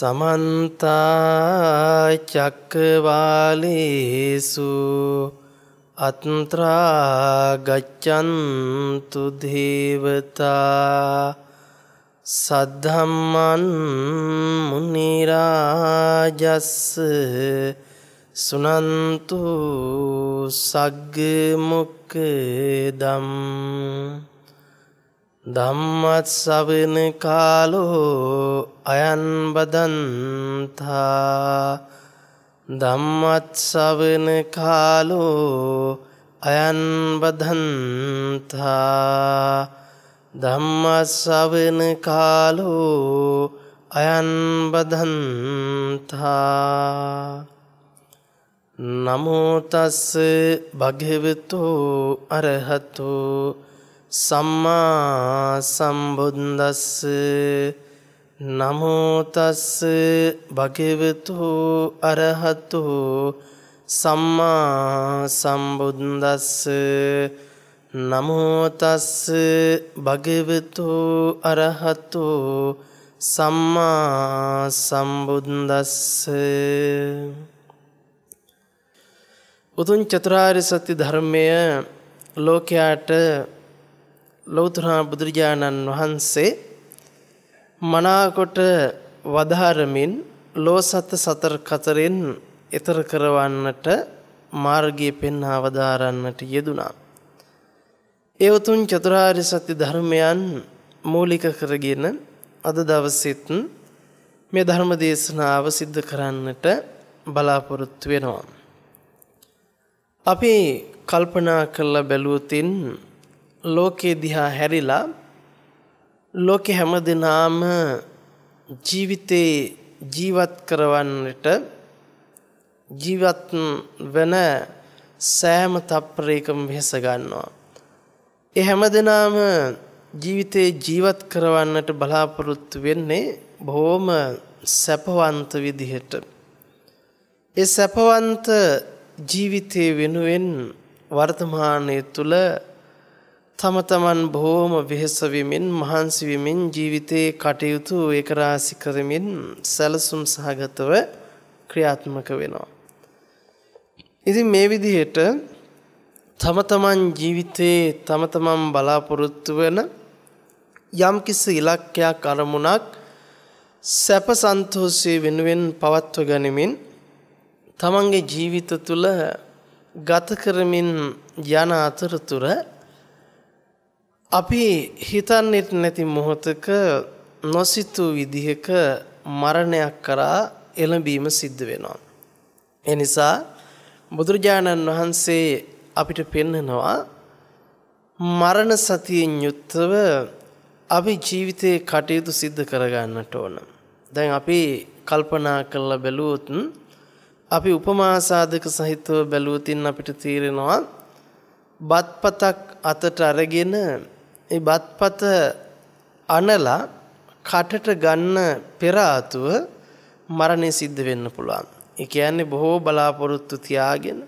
සමන්තා චක්කවාලේසු අත්‍රා ගච්ඡන්තු දේවතා සද්ධම්මන් මුනි රාජස් සුනන්තු සග්ග මොක්කදම් ධම්මත් සවන කාලෝ අයන්බදන්තා ධම්මත් සවන කාලෝ අයන්බදන්තා ධම්මත් සවන කාලෝ අයන්බදන්තා නමෝතස්ස භගවතු අරහතු සම්මා සම්බුද්දස්ස නමෝතස්ස භගවතු අරහතු සම්මා සම්බුද්දස්ස නමෝතස්ස භගවතු අරහතු සම්මා සම්බුද්දස්ස උතුම් චතුරාර්ය සත්‍ය ධර්මය ලෝකයාට ලෞතුරා බුදුරජාණන් වහන්සේ මනාකොට වදාරමින් ලෝ සත සතර කතරෙන් එතර කරවන්නට මාර්ගය පෙන්වා වදාරන්නට යෙදුනා. ඒ උතුම් චතුරාර්ය සත්‍ය ධර්මයන් මූලික කරගෙන අද දවසෙත් මේ ධර්ම දේශනාව සිද්ධ කරන්නට බලාපොරොත්තු වෙනවා. අපි කල්පනා කරලා බැලුවොතින් ලෝකේ දිහා හැරිලා ලෝකේ හැම දිනාම ජීවිතේ ජීවත් කරවන්නට ජීවත් වෙන සෑම තප්පරයකම වෙහස ගන්නවා. ඒ හැම දිනාම ජීවිතේ ජීවත් කරවන්නට බලාපොරොත්තු වෙන්නේ බොහොම සැපවන්ත විදිහට. ඒ සැපවන්ත ජීවිතේ වෙනුවෙන් වර්තමානයේ තුල තම තමන් බොහෝම වෙහෙසවමින් මහන්සිවමින් ජීවිතයේ කටයුතු ඒකරාසි කරමින් සැලසුම් සහගතව ක්‍රියාත්මක වෙනවා. ඉතින් මේ විදිහට තම තමන් ජීවිතයේ තම තමන් බලාපොරොත්තු වෙන යම්කිසි ඉලක්කයක් අරමුණක් සැප සන්තෝෂයේ වෙනුවෙන් පවත්ව ගනිමින් තමන්ගේ ජීවිත තුළ ගත කරමින් යන අතරතුර අපි හිතන්නෙත් නැති මොහොතක නොසිතූ විදිහක මරණයක් කරා එළඹීම සිද්ධ වෙනවා. එනිසා බුදුරජාණන් වහන්සේ අපිට පෙන්නනවා මරණ සතියෙන් යුක්තව අපි ජීවිතේ කටයුතු සිද්ධ කරගන්නට ඕන. දැන් අපි කල්පනා කරලා බැලුවොත් අපි උපමා සාධක සහිතව බැලුවොතින් අපිට තේරෙනවා බත්පතක් අතට අරගෙන ඒ බත්පත අනලා කටට ගන්න පෙර ආතුව මරණය සිද්ධ වෙන්න පුළුවන්. ඒ කියන්නේ බොහෝ බලාපොරොත්තු තියාගෙන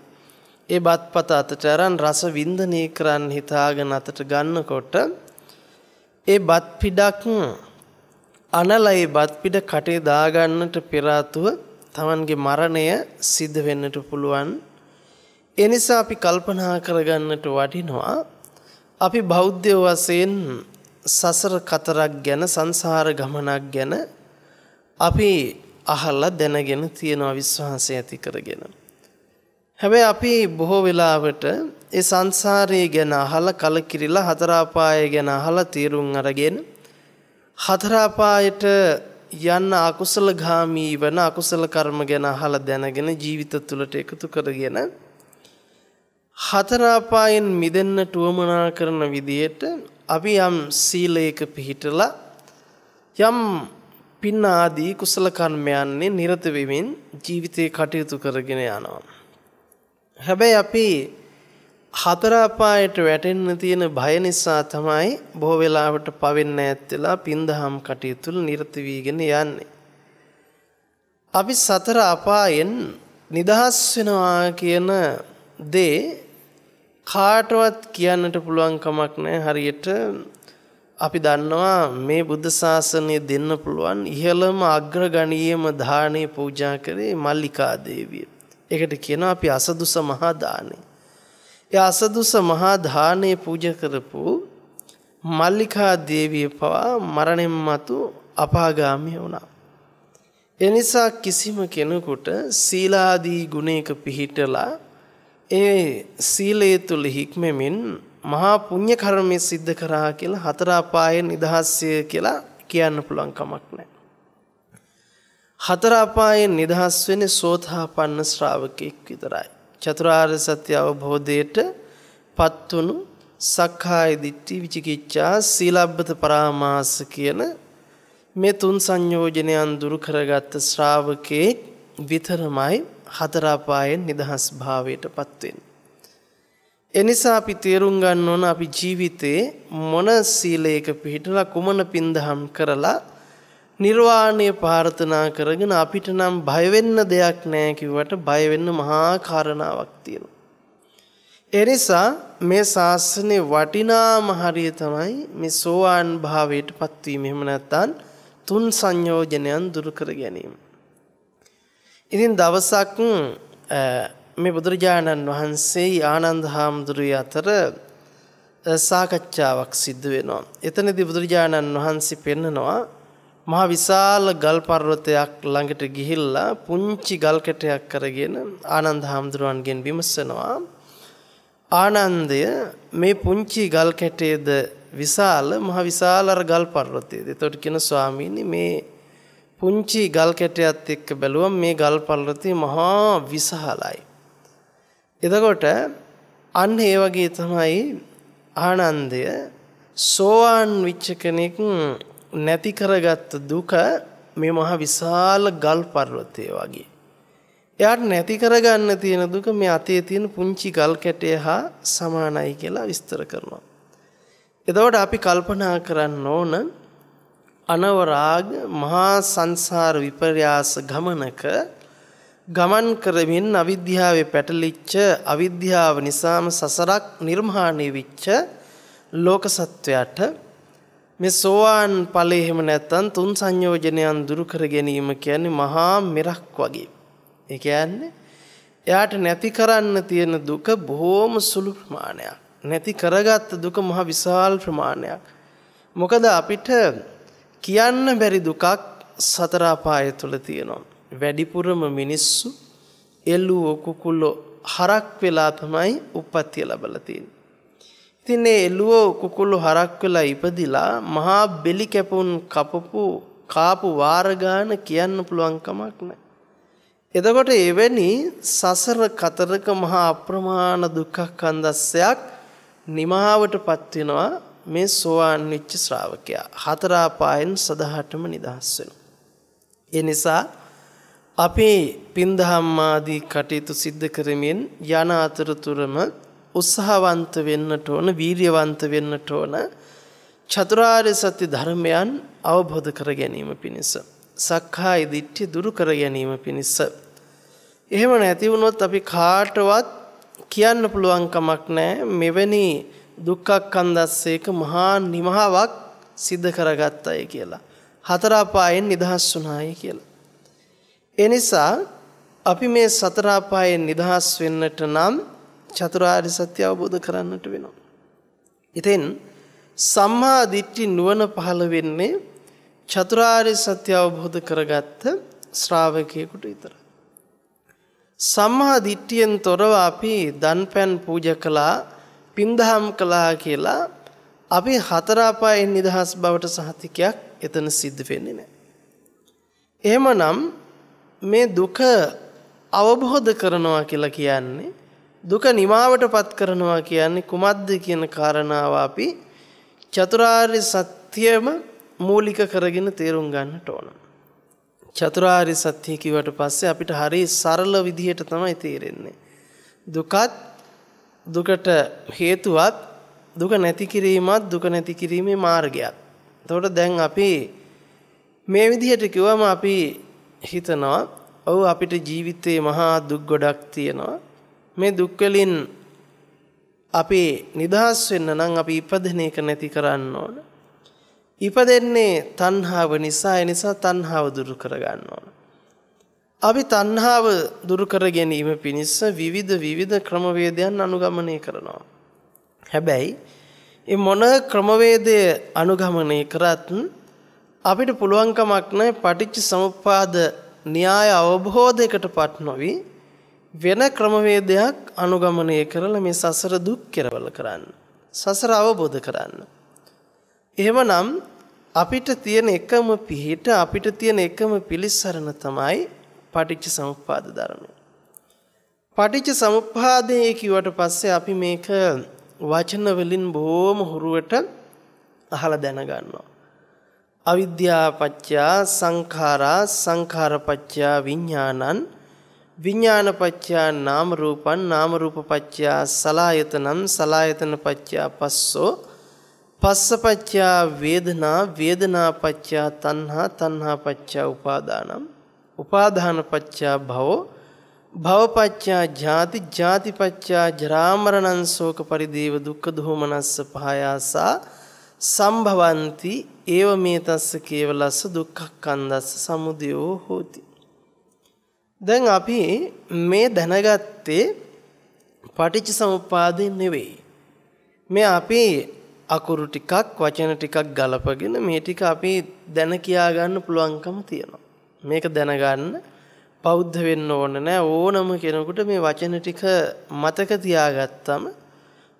ඒ බත්පත අතට අරන් රස වින්දනය කරන්න හිතාගෙන අතට ගන්නකොට ඒ බත් පිඩක් අනලා ඒ බත් පිඩ කටේ දාගන්නට පෙර ආතුව Tamange මරණය සිද්ධ වෙන්නට පුළුවන්. ඒ නිසා අපි කල්පනා කරගන්නට වටිනවා අපි බෞද්ධ වශයෙන් සසර කතරක් ගැන සංසාර ගමනක් ගැන අපි අහලා දැනගෙන තියෙනවා විශ්වාසය ඇති කරගෙන. හැබැයි අපි බොහෝ වෙලාවට ඒ සංසාරයේ ගැන අහලා කලකිරිලා හතරාපාය ගැන අහලා තීරුම් අරගෙන හතරාපායට යන්න අකුසල ගාමී වන අකුසල කර්ම ගැන අහලා දැනගෙන ජීවිත තුළට එකතු කරගෙන හතරාපායෙන් මිදෙන්නට උවමනා කරන විදියට අපි යම් සීලයක පිහිටලා යම් පින් ආදී කුසල කර්මයන්නේ නිරත වෙමින් ජීවිතේ කටයුතු කරගෙන යනවා. හැබැයි අපි හතර අපායට වැටෙන්න තියෙන බය නිසා තමයි බොහෝ වෙලාවට පවෙන්නේ නැත්තේලා පින්දහම් කටයුතු වල නිරත වීගෙන යන්නේ. අපි සතර අපායෙන් නිදහස් වෙනවා කියන දේ කාටවත් කියන්නට පුළුවන් කමක් නැහැ හරියට අපි දන්නවා මේ බුද්ධ ශාසනය දෙන්න පුළුවන් ඉහළම අග්‍රගණීයම දානේ පූජා කරේ මල්ලිකා දේවිය. ඒකට කියනවා අපි අසදුස මහා දානේ. ඒ අසදුස මහා දානේ පූජා කරපු මල්ලිකා දේවිය පවා මරණයන් මතු අපාගාමී වුණා. එනිසා කිසිම කෙනෙකුට සීලාදී ගුණයක පිහිටලා ඒ සීලය තුල හික්මෙමින් මහා පුණ්‍ය කර්මය સિદ્ધ කරා කියලා හතර අපායෙන් නිදහස්ය කියලා කියන්න පුළුවන් කමක් නැහැ. හතර අපායෙන් නිදහස් වෙන්නේ සෝතාපන්න ශ්‍රාවකෙක් විතරයි. චතුරාර්ය සත්‍ය අවබෝධයට පත්තුණු සක්කාය දිට්ඨි විචිකිච්ඡා සීලබ්බත පරාමාස කියන මේ තුන් සංයෝජනයන් දුරු කරගත් ශ්‍රාවකේ විතරමයි හතර අපායෙන් නිදහස් භාවයටපත් වෙන්න. එනිසා අපි තේරුම් ගන්න ඕන අපි ජීවිතේ මොන සීලයක පිළිපදලා කුමන පින්දහම් කරලා නිර්වාණය ප්‍රාර්ථනා කරගෙන අපිට නම් බය වෙන්න දෙයක් නැහැ කිව්වට බය වෙන්න මහා කාරණාවක් තියෙනවා. ඒ නිසා මේ ශාසනේ වටිනාම හරිය තමයි මේ සෝවාන් භාවයට පත්වීම. එහෙම නැත්නම් තුන් සංයෝජනයන් දුරු කර ගැනීම. ඉතින් දවසක් මේ බුදුරජාණන් වහන්සේ ආනන්ද හාමුදුරුවෝ අතර සාකච්ඡාවක් සිද්ධ වෙනවා. එතනදී බුදුරජාණන් වහන්සේ පෙන්නනවා මහා විශාල ගල් පර්වතයක් ළඟට ගිහිල්ලා පුංචි ගල් කැටයක් කරගෙන ආනන්ද හාමුදුරුවන්ගෙන් විමසනවා ආනන්දය මේ පුංචි ගල් කැටයේද විශාල මහ විශාල අර ගල් පර්වතයේද එතකොට කියන ස්වාමීනි මේ පුංචි ගල් කැටයත් එක්ක බැලුවම මේ ගල් පල්ලති මහා විසහලයි. එතකොට අන්න ඒ වගේ තමයි ආනන්දය සෝවාන් විච්ච කෙනෙක් නැති කරගත්ත දුක මේ මහා විශාල ගල් පර්වතය වගේ. එයාට නැති කරගන්න තියෙන දුක මේ අතේ තියෙන පුංචි ගල් කැටය හා සමානයි කියලා විස්තර කරනවා. එතකොට අපි කල්පනා කරන්න ඕන අනවරාග මහා සංසාර විපර්යාස ගමනක ගමන් කරමින් අවිද්‍යාවේ පැටලිච්ච අවිද්‍යාව නිසාම සසරක් නිර්මාණය වෙච්ච ලෝක සත්වයාට මේ සෝවාන් ඵලෙ එහෙම නැත්නම් තුන් සංයෝජනයන් දුරු කර ගැනීම කියන්නේ මහා මෙරක් වගේ. ඒ කියන්නේ එයාට නැති කරන්න තියෙන දුක බොහෝම සුළු ප්‍රමාණයක්. නැති කරගත් දුක මහ විශාල ප්‍රමාණයක්. මොකද අපිට කියන්න බැරි දුකක් සතර අපාය තුල තියෙනවා. වැඩිපුරම මිනිස්සු එළුවෝ කුකුල්ලෝ හරක් වෙලා තමයි උප්පත්තිය ලැබලා තියෙන්නේ. ඉතින් ඒ එළුවෝ කුකුළු හරක් වෙලා ඉපදිලා මහා බෙලි කැපුන් කපපු කාපු වාර කියන්න පුළුවන් කමක් එතකොට එවැනි සසර කතරක මහා අප්‍රමාණ දුක්ඛ කන්දස්සයක් නිමාවටපත් වෙනවා මේ සෝවාන් වෙච්ච ශ්‍රාවකයා හතර ආපායෙන් සදහටම නිදහස් වෙනවා. ඒ නිසා අපේ පින්දහම් ආදී කටයුතු සිද්ධ කරමින් යන අතරතුරම උත්සාහවන්ත වෙන්නට ඕන, වීරියවන්ත වෙන්නට ඕන චතුරාර්ය සත්‍ය ධර්මයන් අවබෝධ කර ගැනීම පිණිස සක්කාය දිට්ඨිය දුරු කර ගැනීම පිණිස එහෙම නැති වුණොත් අපි කාටවත් කියන්න පුළුවන් කමක් නැහැ මෙවැනි දුක්ඛක්ඛන්දස්සේක මහා නිමහාවක් සිද්ධ කරගත්තයි කියලා. හතර අපායෙන් නිදහස් වුණායි කියලා. ඒ නිසා අපි මේ සතර අපායෙන් නිදහස් වෙන්නට නම් චතුරාර්ය සත්‍ය අවබෝධ කරන්නට වෙනවා. ඉතින් සම්මා දිට්ඨි නුවණ පහළ වෙන්නේ චතුරාර්ය සත්‍ය අවබෝධ කරගත්ත ශ්‍රාවකයෙකුට විතරයි. සම්මා දිට්ඨියෙන් තොරව අපි දන්පැන් පූජා කළා පින්දහම් කළා කියලා අපි හතර අපායෙන් නිදහස් බවට සහතිකයක් එතන සිද්ධ වෙන්නේ නැහැ. එහෙමනම් මේ දුක අවබෝධ කරනවා කියලා කියන්නේ දුක නිමාවටපත් කරනවා කියන්නේ කුමක්ද කියන කාරණාව අපි චතුරාර්ය සත්‍යම මූලික කරගෙන තේරුම් ගන්නට ඕන. චතුරාර්ය සත්‍ය කිව්වට පස්සේ අපිට හරි සරල විදිහට තමයි තේරෙන්නේ. දුකත් දුකට හේතුවත් දුක නැති කිරීමත් දුක නැති කිරීමේ මාර්ගයත්. එතකොට දැන් අපි මේ විදිහට කිව්වම අපි හිතනවා ඔව් අපිට ජීවිතේ මහා දුක් ගොඩක් තියෙනවා. මේ දුක් වලින් අපි නිදහස් වෙන්න නම් අපි ඉපදෙන එක නැති කරන්න ඕන. ඉපදෙන්නේ තණ්හාව නිසා ඒ නිසා තණ්හාව දුරු කරගන්න ඕන. අපි තණ්හාව දුරු කර ගැනීම පිණිස විවිධ විවිධ ක්‍රමවේදයන් අනුගමනය කරනවා. හැබැයි ඒ මොන ක්‍රමවේදය අනුගමනය කරත් අපිට පුළුවන්කමක් නැහැ පටිච්ච සමුප්පාද න්‍යාය අවබෝධයකටපත් නොවි වෙන ක්‍රමවේදයක් අනුගමනය කරලා මේ සසර දුක් කෙරවල කරන්න. සසර අවබෝධ කරන්න. එහෙමනම් අපිට තියෙන එකම පිහිට අපිට තියෙන එකම පිලිස්සරණ තමයි පටිච්ච සමුප්පාද ධර්මය. පටිච්ච සමුප්පාදය කිව්වට පස්සේ අපි මේක වචන වලින් බොහොම හුරුවට අහලා දැනගන්නවා. අවිද්‍යාපච්චා සංඛාරා සංඛාරපච්චා විඥානං විඥානපච්චා නාම රූපං නාම රූපපච්චා සලායතනං සලායතනපච්චා පස්සෝ පස්සපච්චා වේදනා වේදනාපච්චා තණ්හා තණ්හාපච්චා උපාදානං උපාදානපච්චා භවෝ භවපච්චා ජාති ජාතිපච්චා ජරාමරණං ශෝක පරිදේව දුක්ඛ දෝමනස්ස පහයාසා සම්භවಂತಿ ඒව මේ තස්ස කේවලස්ස දුක්ඛක්ඛන්දස්ස සමුදයෝ හෝති දැන් අපි මේ දැනගත්තේ පටිච්ච සමුප්පාදේ නෙවෙයි මේ අපි අකුරු ටිකක් වචන ටිකක් ගලපගෙන මේ ටික අපි දැන කියා ගන්න පුළුවන්කම තියෙනවා මේක දැනගන්න බෞද්ධ වෙන්න ඕන නෑ ඕනම කෙනෙකුට මේ වචන ටික මතක තියාගත්තම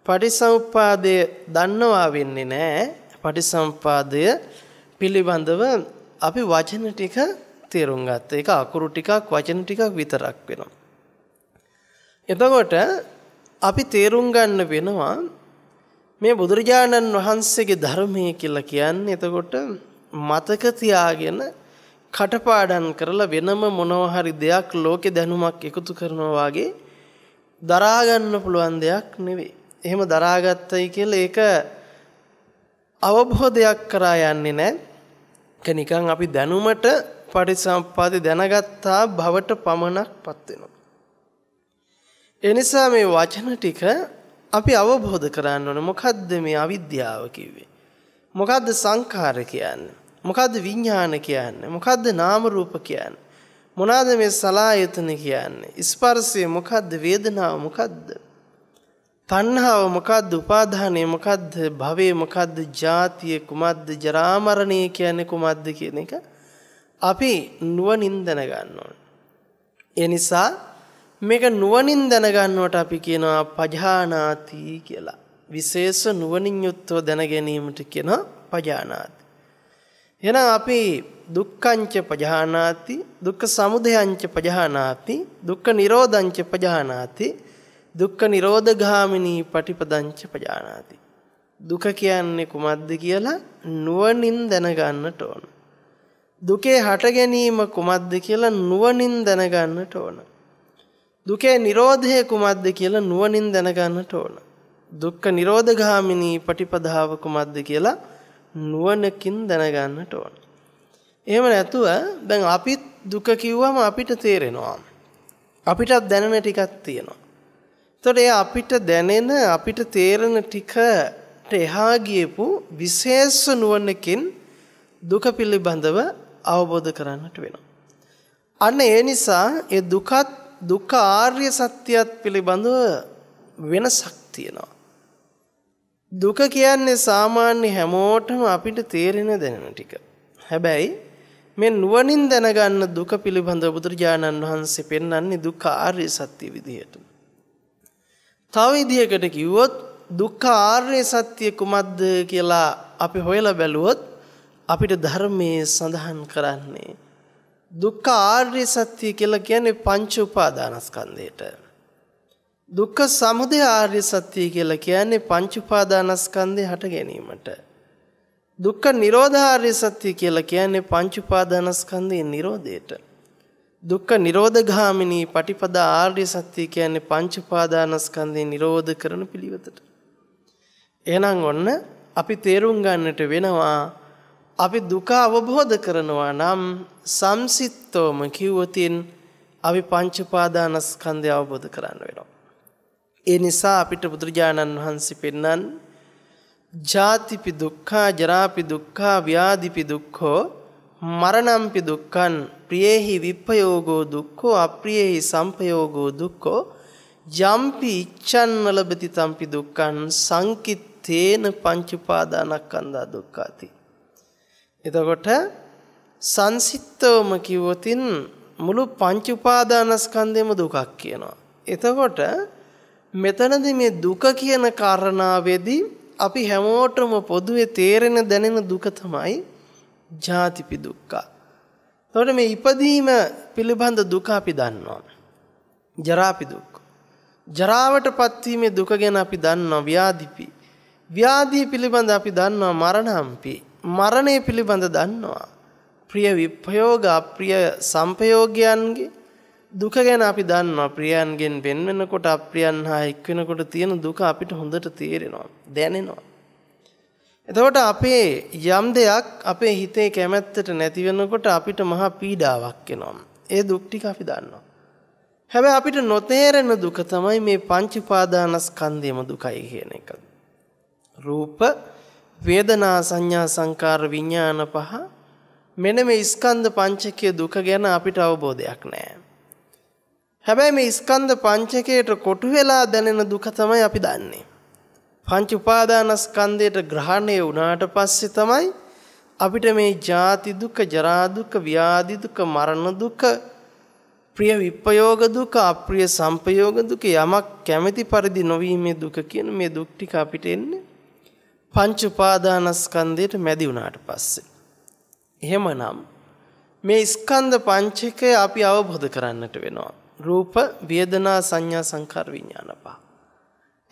පටිසම්පාදය දන්නවා වෙන්නේ නෑ පටිසම්පාදය පිළිබඳව අපි වචන ටික තේරුම් ගත්ත එක අකුරු ටිකක් වචන ටිකක් විතරක් වෙනවා. එතකොට අපි තේරුම් ගන්න වෙනවා මේ බුදුරජාණන් වහන්සේගේ ධර්මය කියලා කියන්නේ එතකොට මතක තියාගෙන කටපාඩම් කරලා වෙනම මොනවා හරි දෙයක් ලෝකෙ දැනුමක් එකතු කරනවා වගේ දරා ගන්න පුළුවන් දෙයක් නෙවෙයි. එහෙම දරාගත්තයි කියලා ඒක අවබෝධයක් කරා යන්නේ නැහැ. ඒක නිකන් අපි දැනුමට පරිසම්පාදේ දැනගත්තා භවට පමණක්පත් වෙනවා. ඒ නිසා මේ වචන ටික අපි අවබෝධ කරගන්න ඕනේ. මොකද්ද මේ අවිද්‍යාව කිව්වේ? මොකද්ද සංඛාර කියන්නේ? මොකද්ද විඥාන කියන්නේ? මොකද්ද නාම රූප කියන්නේ? මොනවාද මේ සලායතන කියන්නේ? ස්පර්ශය මොකද්ද? වේදනාව මොකද්ද? තණ්හාව මොකද්ද? උපාදානය මොකද්ද? භවය මොකද්ද? ජාතිය කුමද්ද? ජරා මරණය කියන්නේ කුමද්ද කියන එක අපි නුවණින් දැනගන්න ඕනේ. ඒ නිසා මේක නුවණින් දැනගන්නවට අපි කියනවා පජානාති කියලා. විශේෂ නුවණින් යුක්තව දැන ගැනීමට කියනවා පජානාති. එහෙනම් අපි දුක්ඛංච පජහානාති දුක්ඛ සමුදයංච පජහානාති දුක්ඛ නිරෝධංච පජහානාති දුක්ඛ නිරෝධගාමිනී පටිපදංච පජහානාති දුක කියන්නේ කුමක්ද කියලා නුවණින් දැනගන්නට ඕන දුකේ හට ගැනීම කුමක්ද කියලා නුවණින් දැනගන්නට ඕන දුකේ නිරෝධය කුමක්ද කියලා නුවණින් දැනගන්නට ඕන දුක්ඛ නිරෝධගාමිනී පටිපදාව කුමක්ද කියලා නුවණකින් දැනගන්නට ඕන. එහෙම නැතුව දැන් අපිත් දුක කිව්වම අපිට තේරෙනවා. අපිටත් දැනෙන ටිකක් තියෙනවා. එතකොට ඒ අපිට දැනෙන අපිට තේරෙන ටිකට එහා ගියපු විශේෂ නුවණකින් දුක පිළිබඳව අවබෝධ කරන්නට වෙනවා. අන්න ඒ නිසා ඒ දුකත් දුක ආර්ය සත්‍යයත් පිළිබඳව වෙනසක් තියෙනවා. දුක කියන්නේ සාමාන්‍ය හැමෝටම අපිට තේරෙන දැනෙන ටික. හැබැයි මේ නුවණින් දැනගන්න දුක පිළිබඳව බුදුරජාණන් වහන්සේ පෙන්වන්නේ දුක්ඛ ආර්ය සත්‍ය විදිහට. තව විදිහකට කිව්වොත් දුක්ඛ ආර්ය සත්‍ය කුමක්ද කියලා අපි හොයලා බැලුවොත් අපිට ධර්මයේ සඳහන් කරන්නේ දුක්ඛ ආර්ය සත්‍ය කියලා කියන්නේ පංච උපාදානස්කන්ධයට. දුක්ඛ සමුදය ආර්ය සත්‍යය කියලා කියන්නේ පංච උපාදානස්කන්ධය හට ගැනීමට. දුක්ඛ නිරෝධ ආර්ය සත්‍යය කියලා කියන්නේ පංච උපාදානස්කන්ධයේ නිරෝධයට. දුක්ඛ නිරෝධගාමිනී පටිපදා ආර්ය සත්‍යය කියන්නේ පංච උපාදානස්කන්ධේ නිරෝධ කරන පිළිවෙතට. එහෙනම් ඔන්න අපි තේරුම් ගන්නට වෙනවා අපි දුක අවබෝධ කරනවා නම් සම්සිත්තෝම කිව්වොතින් අපි පංච උපාදානස්කන්ධය අවබෝධ කරන්න වෙනවා. ඒ නිසා අපිට බුදුරජාණන් වහන්සේ පෙන්වන් ජාතිපි දුක්ඛා ජරාපි දුක්ඛා ව්‍යාධිපි දුක්ඛෝ මරණම්පි දුක්ඛං ප්‍රියේහි විප්පයෝගෝ දුක්ඛෝ අප්‍රියේහි සම්පයෝගෝ දුක්ඛෝ යම්පි ඉච්ඡන්න ලබති තම්පි දුක්ඛං සංකිත්තේන පංච උපාදානස්කන්ධා දුක්ඛාති එතකොට සංසිත්තවම කිව්වොතින් මුළු පංච උපාදානස්කන්ධෙම දුකක් කියනවා එතකොට මෙතනදි මේ දුක කියන කාරණාවේදී අපි හැමෝටම පොදුවේ තේරෙන දැනෙන දුක තමයි ජාතිපි දුක්ඛ. එතකොට මේ ඉපදීම පිළිබඳ දුක අපි දන්නවා. ජරාපි දුක්. ජරාවටපත් වීමේ දුක ගැන අපි දන්නවා ව්‍යාධිපි. ව්‍යාධිය පිළිබඳ අපි දන්නවා මරණම්පි. මරණය පිළිබඳ දන්නවා. ප්‍රිය විපයෝග අප්‍රිය සංපයෝගයන්ගේ දුක ගැන අපි දන්නවා ප්‍රියයන්ගෙන් වෙන් වෙනකොට අප්‍රියයන් හා එක් වෙනකොට තියෙන දුක අපිට හොඳට තේරෙනවා දැනෙනවා එතකොට අපේ යම් දෙයක් අපේ හිතේ කැමැත්තට නැති වෙනකොට අපිට මහා පීඩාවක් එනවා ඒ දුක් ටික අපි දන්නවා හැබැයි අපිට නොතේරෙන දුක තමයි මේ පංච උපාදානස්කන්ධයම දුකයි කියන එක රූප වේදනා සංඥා සංකාර විඥාන පහ මෙන්න මේ ස්කන්ධ පංචකය දුක ගැන අපිට අවබෝධයක් නැහැ හැබැයි මේ ස්කන්ධ පංචකයට කොටු වෙලා දැනෙන දුක තමයි අපි දන්නේ. පංච උපාදානස්කන්ධයට ග්‍රහණය වුණාට පස්සේ තමයි අපිට මේ ජාති දුක, ජරා දුක, ව්‍යාධි දුක, මරණ දුක, ප්‍රිය විප්පයෝග දුක, අප්‍රිය සංපයෝග දුක යමක් කැමැති පරිදි නොවීමේ දුක කියන මේ දුක් ටික අපිට එන්නේ පංච උපාදානස්කන්ධයට මැදි වුණාට පස්සේ. එහෙමනම් මේ ස්කන්ධ පංචකය අපි අවබෝධ කරන්නට වෙනවා. රූප වේදනා සංඥා සංකාර විඥාන පහ.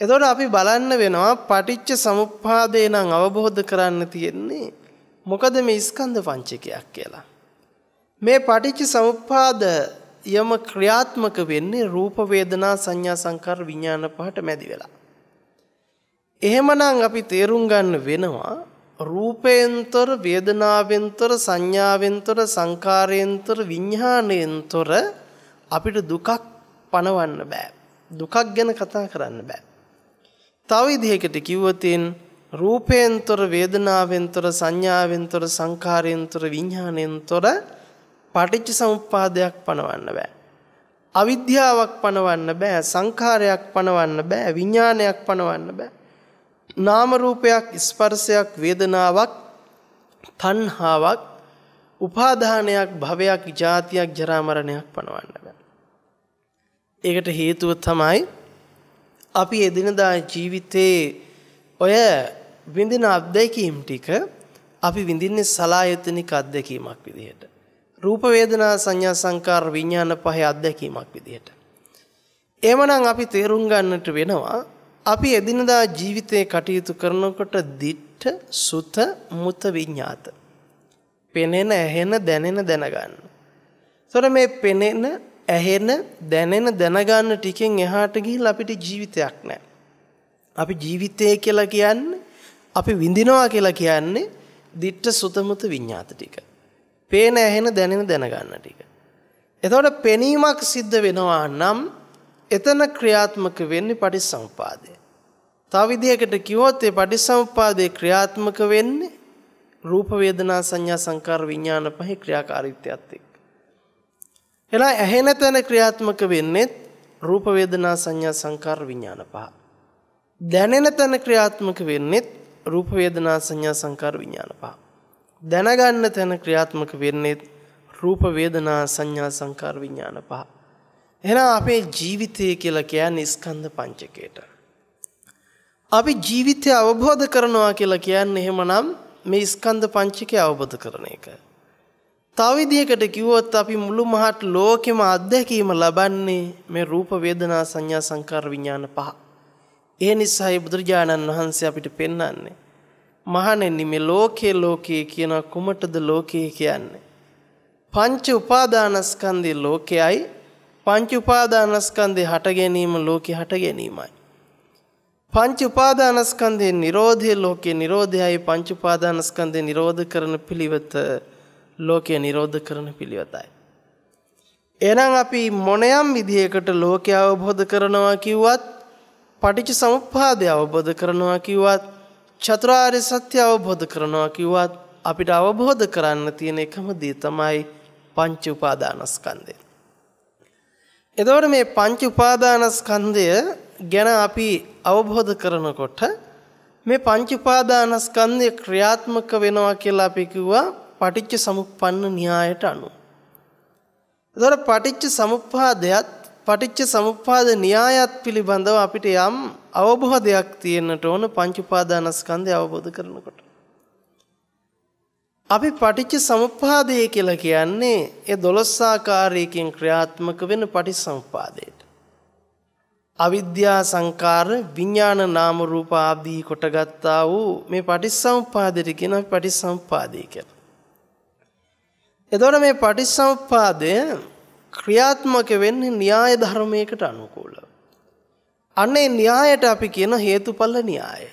එතකොට අපි බලන්න වෙනවා පටිච්ච සමුප්පාදේ නම් අවබෝධ කරන්න තියෙන්නේ මොකද මේ ස්කන්ධ පංචකයක් කියලා. මේ පටිච්ච සමුප්පාද යම ක්‍රියාත්මක වෙන්නේ රූප වේදනා සංඥා සංකාර විඥාන පහට මැදි වෙලා. එහෙමනම් අපි තේරුම් ගන්න වෙනවා රූපයෙන්තර වේදනාවෙන්තර සංඥාවෙන්තර සංකාරයෙන්තර විඥාණයෙන්තර අපිට දුකක් පණවන්න බෑ. දුකක් ගැන කතා කරන්න බෑ. තව විදිහකට කිව්වොතින් රූපයෙන්තර වේදනාවෙන්තර සංඥාවෙන්තර සංකාරයෙන්තර විඥාණයෙන්තර පටිච්ච සමුප්පාදයක් පණවන්න බෑ. අවිද්‍යාවක් පණවන්න බෑ සංඛාරයක් පණවන්න බෑ විඥානයක් පණවන්න බෑ. නාම රූපයක් ස්පර්ශයක් වේදනාවක් තණ්හාවක් උපාදානයක් භවයක් ජාතියක් ජරා මරණයක් පණවන්න ඒකට හේතුව තමයි අපි එදිනදා ජීවිතයේ ඔය විඳින අත්දැකීම් ටික අපි විඳින්නේ සලායතනික අත්දැකීමක් විදිහට. රූප වේදනා සංඥා සංකාර විඥාන පහේ අත්දැකීමක් විදිහට. එමනම් අපි තේරුම් ගන්නට වෙනවා අපි එදිනදා ජීවිතයේ කටයුතු කරනකොට දිට්ඨ සුත මුත විඤ්ඤාත. පෙනෙන ඇහෙන දැනෙන දැනගන්න. ඒතර මේ පෙනෙන ඇහෙන දැනෙන දැනගන්න ටිකෙන් එහාට ගිහිල්ලා අපිට ජීවිතයක් නැහැ. අපි ජීවිතය කියලා කියන්නේ අපි විඳිනවා කියලා කියන්නේ දිට්ඨ සුතමත විඤ්ඤාත ටික. පේන ඇහෙන දැනෙන දැනගන්න ටික. එතකොට පෙනීමක් සිද්ධ වෙනවා නම් එතන ක්‍රියාත්මක වෙන්නේ පටිසම්පාදය. තව විදිහකට කිව්වොත් ඒ පටිසම්පාදේ ක්‍රියාත්මක වෙන්නේ රූප වේදනා සංඥා සංකාර විඥාන පහේ ක්‍රියාකාරීත්වයත් එක්ක. එහෙනම් ඇහෙන තැන ක්‍රියාත්මක වෙන්නේ රූප වේදනා සංඥා සංකාර විඥාන පහ. දැනෙන තැන ක්‍රියාත්මක වෙන්නේ රූප වේදනා සංඥා සංකාර විඥාන පහ. දැනගන්න තැන ක්‍රියාත්මක වෙන්නේ රූප වේදනා සංඥා සංකාර විඥාන පහ. එහෙනම් අපේ ජීවිතය කියලා කියන්නේ ස්කන්ධ පංචකයට. අපි ජීවිතය අවබෝධ කරනවා කියලා කියන්නේ එහෙමනම් මේ ස්කන්ධ පංචකය අවබෝධ කරන එක. තව විදිහකට කිව්වොත් අපි මුළු මහත් ලෝකෙම අත්දැකීම ලබන්නේ මේ රූප වේදනා සංඥා සංකාර විඥාන පහ. ඒ නිසායි බුදුරජාණන් වහන්සේ අපිට පෙන්වන්නේ මහණෙනි මේ ලෝකේ ලෝකේ කියන කුමටද ලෝකේ කියන්නේ? පංච උපාදානස්කන්ධේ ලෝකයයි පංච උපාදානස්කන්ධේ හට ගැනීම ලෝකේ හට ගැනීමයි. පංච උපාදානස්කන්ධේ Nirodhe ලෝකේ Nirodhayයි පංච උපාදානස්කන්ධේ Nirodha කරන පිළිවෙත ලෝකය නිරෝධ කරන පිළිවෙතයි. එනම් අපි මොනයම් විදිහකට ලෝකය අවබෝධ කරනවා කිව්වත් පටිච්ච සමුප්පාදය අවබෝධ කරනවා කිව්වත් චතුරාර්ය සත්‍ය අවබෝධ කරනවා කිව්වත් අපිට අවබෝධ කරන්න තියෙන එකම දේ තමයි පංච උපාදානස්කන්ධය. එතකොට මේ පංච උපාදානස්කන්ධය ගැන අපි අවබෝධ කරනකොට මේ පංච උපාදානස්කන්ධය ක්‍රියාත්මක වෙනවා කියලා අපි කිව්වා පටිච්ච සමුප්පන්න න්‍යායට අනුව. එතකොට පටිච්ච සමුප්පාදයත් පටිච්ච සමුප්පාද න්‍යායත් පිළිබඳව අපිට යම් අවබෝධයක් තියෙන්නට ඕන පංච උපාදානස්කන්ධය අවබෝධ කරනකොට. අපි පටිච්ච සමුප්පාදය කියලා කියන්නේ ඒ දොළොස් ආකාරයකින් ක්‍රියාත්මක වෙන පටිසමුපාදයට. අවිද්‍යා සංකාර විඥාන නාම රූප ආදී කොටගත්තා වූ මේ පටිසමුපාදයට කියන අපි පටිසමුපාදය කියලා. එතකොට මේ පටිච්චසමුප්පාදය ක්‍රියාත්මක වෙන්නේ න්‍යාය ධර්මයකට අනුකූලව. අන්නේ න්‍යායට අපි කියන හේතුඵල න්‍යාය.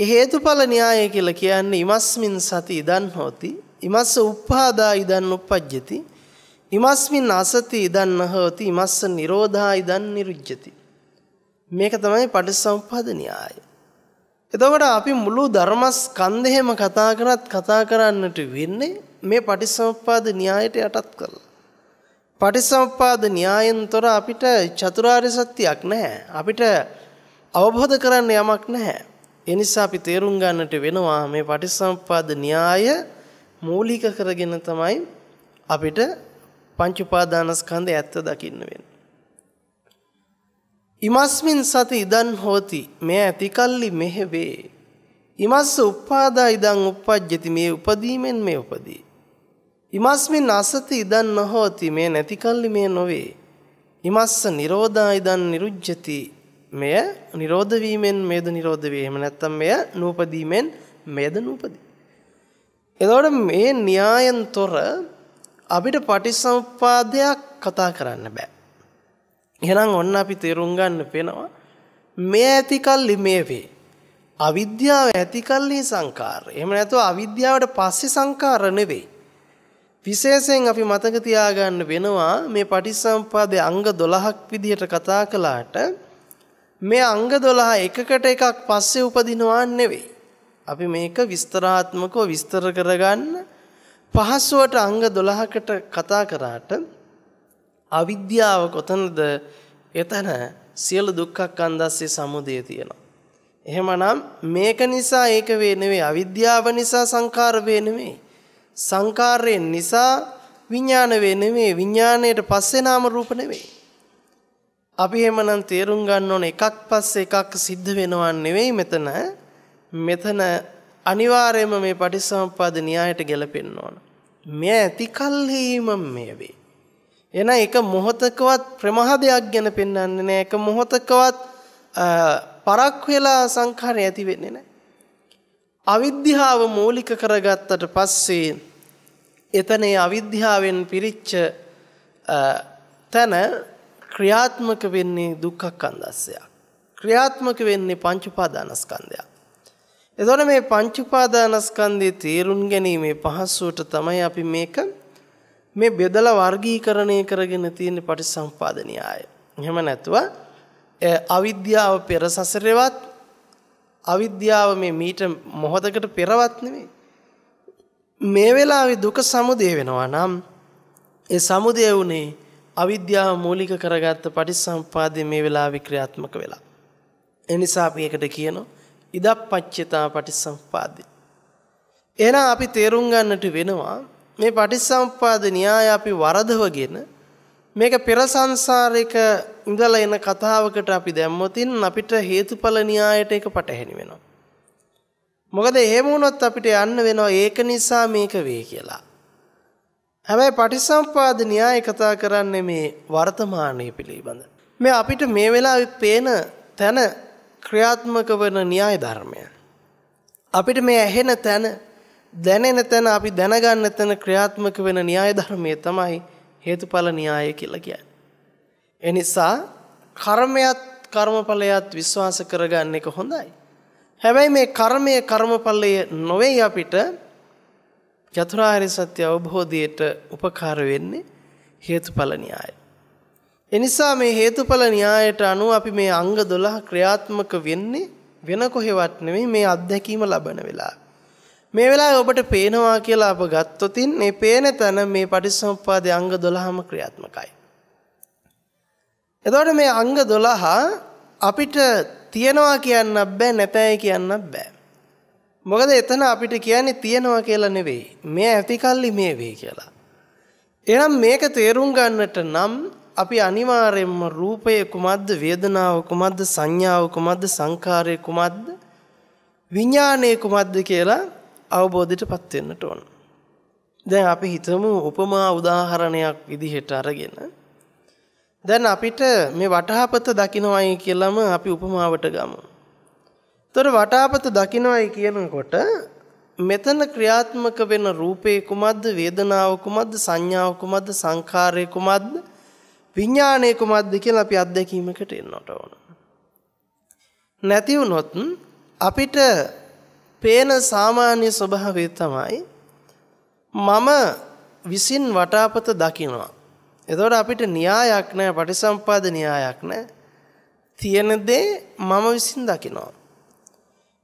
ඒ හේතුඵල න්‍යාය කියලා කියන්නේ ඉමස්මින් සති ඉදන් හෝති, ඉමස්ස උප්පාදා ඉදන් උපජ්ජති, ඉමස්මින් අසති ඉදන් හෝති, ඉමස්ස නිරෝධා ඉදන් නිරුජ්ජති. මේක තමයි පටිච්චසමුප්පාද න්‍යාය. එතකොට අපි මුළු ධර්මස්කන්ධෙම කතා කරත් කතා කරන්නට වෙන්නේ මේ පටිසමුප්පාද න්‍යායට යටත් කරලා. පටිසමුප්පාද න්‍යායෙන් තොර අපිට චතුරාර්ය සත්‍යයක් නැහැ. අපිට අවබෝධ කරන්න යමක් නැහැ. ඒ නිසා අපි තේරුම් ගන්නට වෙනවා මේ පටිසමුප්පාද න්‍යාය මූලික කරගෙන තමයි අපිට පංච උපාදානස්කන්ධය ඇත්ත දකින්න වෙන්නේ. ඉමස්මින් සති ඉදන් හෝති මෙය ඇතිකල්ලි මෙහෙවේ. ඉමස්ස උප්පාදා ඉදන් උප්පජ්ජති මේ උපදීමෙන් මේ උපදී. ඉමස්මින් අසති ඉදන් නොහෝති මේ නැතිකල්ලි මේ නොවේ. ඉමස්ස නිරෝධා ඉදන් නිරුජ්ජති මෙය නිරෝධ වීමෙන් මේද නිරෝධ වේ. එහෙම නැත්නම් මෙය නූපදීමෙන් මේද නූපදී. එතකොට මේ න්‍යායන් තොර අපිට පටිසමුප්පාදයක් කතා කරන්න බෑ. එහෙනම් ඔන්න අපි තේරුම් ගන්න පේනවා මේ ඇතිකල්ලි මේ වේ. අවිද්‍යාව ඇතිකල්ලි සංකාර. එහෙම නැතුව අවිද්‍යාවට පස්සේ සංකාර නෙවෙයි. විශේෂයෙන් අපි මතක තියාගන්න වෙනවා මේ පටිච්චසමුප්පාදයේ අංග 12ක් විදිහට කතා කළාට මේ අංග 12 එකකට එකක් පස්සේ උපදිනවා නෙවෙයි. අපි මේක විස්තරාත්මකව විස්තර කරගන්න පහසුවට අංග 12කට කතා කරාට අවිද්‍යාව කොතනද? එතන සියලු දුක්ඛකන්දස්සේ සමුදය තියෙනවා. එහෙමනම් මේක නිසා ඒක වේ නෙවෙයි අවිද්‍යාව නිසා සංකාර වේ නෙවෙයි. සංකාරයෙන් නිසා විඥාන වේ නෙවෙයි විඥාණයට පස්සේ නාම රූප නෙවෙයි. අපි එහෙමනම් තේරුම් ගන්න ඕන එකක් පස්සේ එකක් සිද්ධ වෙනවා නෙවෙයි මෙතන මෙතන අනිවාර්යයෙන්ම මේ පටිසම්පාද න්‍යායට ගැලපෙන්න ඕන. මෙය ඇති කල්හිම මේ වේ. එන එක මොහතකවත් ප්‍රමාදයක් ගැන පෙන්වන්නේ නැහැ. එක මොහතකවත් පරක් වෙලා සංඛාරය ඇති වෙන්නේ නැහැ. අවිද්‍යාව මූලික කරගත්තට පස්සේ එතන ඒ අවිද්‍යාවෙන් පිරිච්ච තන ක්‍රියාත්මක වෙන්නේ දුක්ඛකන්දස්සයක්. ක්‍රියාත්මක වෙන්නේ පංච උපාදානස්කන්ධයක්. එතකොට මේ පංච උපාදානස්කන්ධයේ තේරුම් ගැනීමේ පහසුවට තමයි අපි මේක මේ බෙදලා වර්ගීකරණය කරගෙන තියෙන පටිසම්පාද න්‍යාය. එහෙම නැතුව අවිද්‍යාව පෙර සසරේවත් අවිද්‍යාව මේ මීට මොහොතකට පෙරවත් නෙමෙයි. මේ වෙලාවේ දුක සමුදය වෙනවා නම් ඒ සමුදය වුණේ අවිද්‍යාව මූලික කරගත්ත පටිසම්පාදයේ මේ වෙලාවේ ක්‍රියාත්මක වෙලා. ඒ නිසා අපි ඒකට කියනවා ඉදප්පච්චිතා පටිසම්පාදේ. එහෙනම් අපි තේරුම් ගන්නට වෙනවා මේ පටිච්චසමුප්පාද න්‍යාය අපි වරදවගෙන මේක පෙර සංසාරයක ඉඳලා එන කතාවකට අපි දැම්මොතින් අපිට හේතුඵල න්‍යායට ඒක පටහැනි වෙනවා. මොකද එහෙම වුණොත් අපිට යන්න වෙනවා ඒක නිසා මේක වේ කියලා. හැබැයි පටිසම්පාද න්‍යාය කතා කරන්නේ මේ වර්තමානයේ පිළිබඳ. මේ අපිට මේ වෙලාවේ පේන තැන ක්‍රියාත්මක වන න්‍යාය ධර්මය. අපිට මේ ඇහෙන තැන දැනෙන තැන අපි දැනගන්න තැන ක්‍රියාත්මක වෙන න්‍යාය ධර්මයේ තමයි හේතුඵල න්‍යාය කියලා කියන්නේ. එනිසා කර්මයත් කර්මඵලයත් විශ්වාස කරගන්න එක හොඳයි. හැබැයි මේ කර්මය කර්මඵලය නොවේ අපිට චතුරාර්ය සත්‍ය අවබෝධයට උපකාර වෙන්නේ හේතුඵල න්‍යාය. එනිසා මේ හේතුඵල න්‍යායට අනුව අපි මේ අංග 12 ක්‍රියාත්මක වෙන්නේ වෙන කොහෙවත් නෙමෙයි මේ අත්දැකීම ලබන වෙලාවේ. මේ වෙලාවේ ඔබට පේනවා කියලා අප ගත්තොතින් මේ පේන තැන මේ පටිච්චසමුප්පාදයේ අංග 12ම ක්‍රියාත්මකයි. එතකොට මේ අංග 12 අපිට තියනවා කියන්න බෑ නැතයි කියන්න බෑ. මොකද එතන අපිට කියන්නේ තියනවා කියලා නෙවෙයි. මේ ඇතිකල්ලි මේ වේ කියලා. එහෙනම් මේක තේරුම් ගන්නට නම් අපි අනිවාර්යයෙන්ම රූපය කුමද්ද වේදනාව කුමද්ද සංඥාව කුමද්ද සංකාරය කුමද්ද විඥානය කුමද්ද කියලා අවබෝධයට පත් වෙන්නට ඕන. දැන් අපි හිතමු උපමා උදාහරණයක් විදිහට අරගෙන දැන් අපිට මේ වටහාපත දකින්නවයි කියලාම අපි උපමාවට ගමු. ତොර වටහාපත දකින්නවයි කියනකොට මෙතන ක්‍රියාත්මක වෙන රූපේ කුමද්ද වේදනාව කුමද්ද සංඥාව කුමද්ද සංඛාරය කුමද්ද විඥානය කුමද්ද කියලා අපි අත්දැකීමකට එන්නට ඕන. නැති වුණොත් අපිට පේන සාමාන්‍ය ස්වභාවය තමයි මම විසින් වටාපත දකිනවා. එතකොට අපිට න්‍යායක් නැහැ පටිසම්පාද න්‍යායක් නැහැ. තියෙන දේ මම විසින් දකිනවා.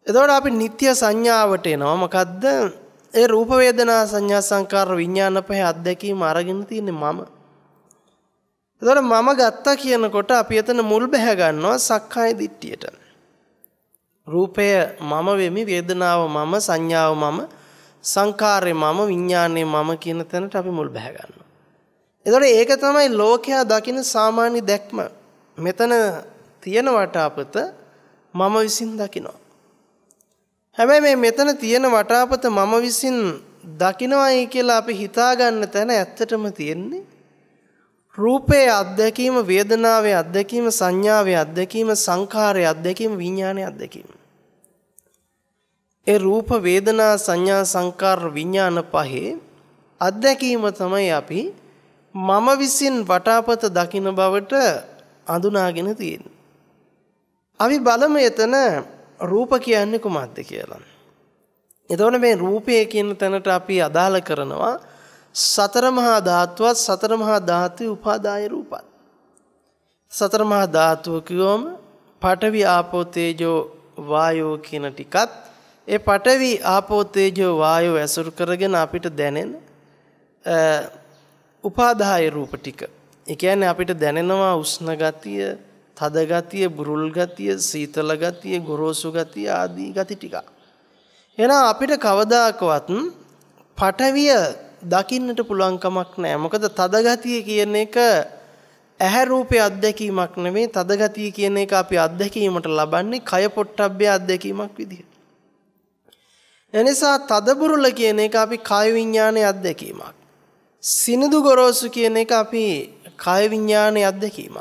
එතකොට අපි නিত্য සංඥාවට එනවා. මොකද්ද? ඒ රූප වේදනා සංඥා සංකාර විඥාන පහ අත්දැකීම අරගෙන තින්නේ මම. එතකොට මම ගත්තා කියනකොට අපි එතන මුල් බැහැ ගන්නවා සක්කාය දිට්ඨියට. රූපය මම වෙමි වේදනාව මම සංඥාව මම සංකාරය මම විඤ්ඤාණය මම කියන තැනට අපි මුල් බැහැ ගන්නවා. එතකොට ඒක තමයි ලෝකයා දකින සාමාන්‍ය දැක්ම. මෙතන තියෙන වටාපත මම විසින් දකිනවා. හැබැයි මේ මෙතන තියෙන වටාපත මම විසින් දකිනවායි කියලා අපි හිතා ගන්න තැන ඇත්තටම තියෙන්නේ රූපයේ අත්දැකීම වේදනාවේ අත්දැකීම සංඥාවේ අත්දැකීම සංඛාරයේ අත්දැකීම විඥානයේ අත්දැකීම ඒ රූප වේදනා සංඥා සංකාර විඥාන පහේ අත්දැකීම තමයි අපි මම විසින් වටාපත දකින බවට අඳුනාගෙන තියෙන්නේ අපි බලමු එතන රූප කියන්නේ කුමක්ද කියලා එතකොට මේ රූපය කියන තැනට අපි අදාළ කරනවා සතර මහා ධාතුවත් සතර මහා ධාතුවේ උපාදාය රූපත් සතර මහා ධාතුව කියවම පඨවි ආපෝ තේජෝ වායෝ කියන ටිකත් ඒ පඨවි ආපෝ තේජෝ වායෝ ඇසුරු කරගෙන අපිට දැනෙන උපාදාය රූප ටික. ඒ කියන්නේ අපිට දැනෙනවා උෂ්ණ ගතිය, තද ගතිය, බුරුල් ගතිය, සීතල ගතිය, ගොරෝසු ගතිය ආදී ගති ටික. එහෙනම් අපිට කවදාකවත් පඨවිය දකින්නට පුළුවන් කමක් නැහැ. මොකද තදගතිය කියන එක ඇහැ රූපේ අත්දැකීමක් නෙමෙයි තදගතිය කියන එක අපි අත්දැකීමට ලබන්නේ කය පොට්ටබ්බේ අත්දැකීමක් විදිහට. එනිසා තදබුරුල කියන එක අපි කාය විඥානයේ අත්දැකීමක්. සිනිදු ගොරෝසු කියන එක අපි කාය විඥානයේ අත්දැකීමක්.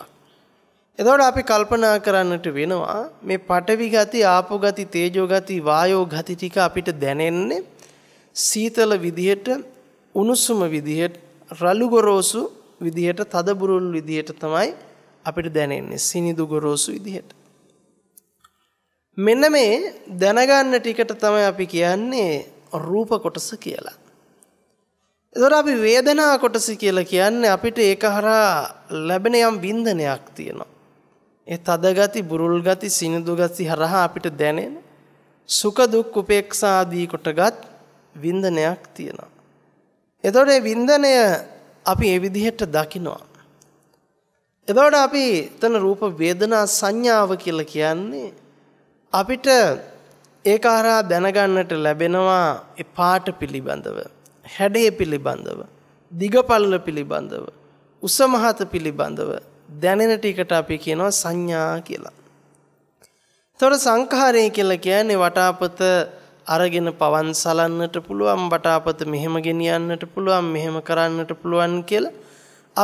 එතකොට අපි කල්පනා කරන්නට වෙනවා මේ පඨවි ගති, ආපෝ ගති, තේජෝ ගති, වායෝ ගති ටික අපිට දැනෙන්නේ සීතල විදිහට උණුසුම විදිහට රළු ගොරෝසු විදිහට තද බුරුල් විදිහට තමයි අපිට දැනෙන්නේ සිනිදු ගොරෝසු විදිහට. මෙන්න මේ දැනගන්න ටිකට තමයි අපි කියන්නේ රූප කොටස කියලා. එතකොට අපි වේදනා කොටස කියලා කියන්නේ අපිට ඒක හරහා ලැබෙන යම් වින්දනයක් තියෙනවා. ඒ තද ගති, බුරුල් ගති, සිනිදු ගති හරහා අපිට දැනෙන සුඛ දුක් උපේක්ෂා ආදී කොටගත් වින්දනයක් තියෙනවා. එතකොට මේ වින්දනය අපි ඒ විදිහට දකිනවා. එතකොට අපි එතන රූප වේදනා සංඥාව කියලා කියන්නේ අපිට ඒක හරහා දැනගන්නට ලැබෙනවා ඒ පාට පිළිබඳව, හැඩය පිළිබඳව, දිගපල්ල පිළිබඳව, උස මහත පිළිබඳව දැනෙන ටිකට අපි කියනවා සංඥා කියලා. එතකොට සංඛාරය කියලා කියන්නේ වටාපත අරගෙන පවන් සලන්නට පුළුවන් බටාපත මෙහෙම ගෙනියන්නට පුළුවන් මෙහෙම කරන්නට පුළුවන් කියලා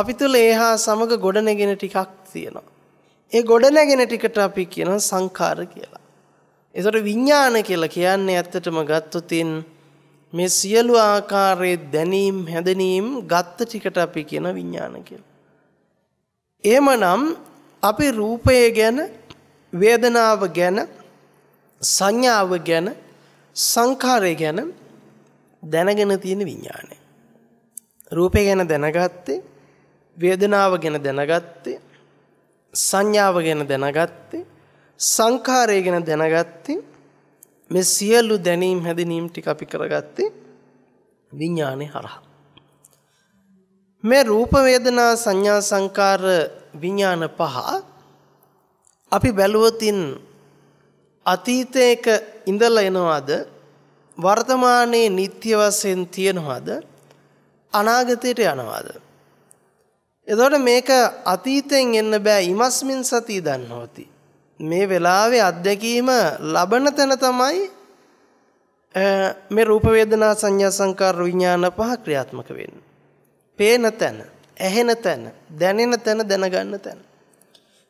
අපි තුළ ඒ හා සමග ගොඩනැගෙන ටිකක් තියෙනවා. ඒ ගොඩනැගෙන ටිකට අපි කියන සංකාර කියලා. එතකොට විඥාන කියලා කියන්නේ ඇත්තටම ගත්තොතින් මේ සියලු ආකාරයේ දැනීම් හැඳනීම් ගත්ත ටිකට අපි කියන විඥාන කියලා. එහෙමනම් අපි රූපය ගැන වේදනාව ගැන සංඥාව ගැන සංඛාරය ගැන දැනගෙන තියෙන විඥානය. රූපය ගැන දැනගත්තේ වේදනාව ගැන දැනගත්තේ සංඥාව ගැන දැනගත්තේ සංඛාරය ගැන දැනගත්තේ මේ සියලු දැනීම් හැදෙනීම් ටික අපි කරගත්තේ විඥානය හරහා. මේ රූප වේදනා සංඥා සංකාර විඥාන පහ අපි බැලුවොතින් අතීතයක ඉඳලා එනවාද වර්තමානයේ නිත්‍ය වශයෙන් තියනවාද අනාගතයට යනවාද එතකොට මේක අතීතයෙන් එන්න බෑ ඉමස්මින් සතිය දන්නෝති මේ වෙලාවේ අත්දැකීම ලබන තැන තමයි මේ රූප වේදනා සංඥා සංකාර විඥාන පහ ක්‍රියාත්මක වෙන්නේ පේන තැන ඇහෙන තැන දැනෙන තැන දැනගන්න තැන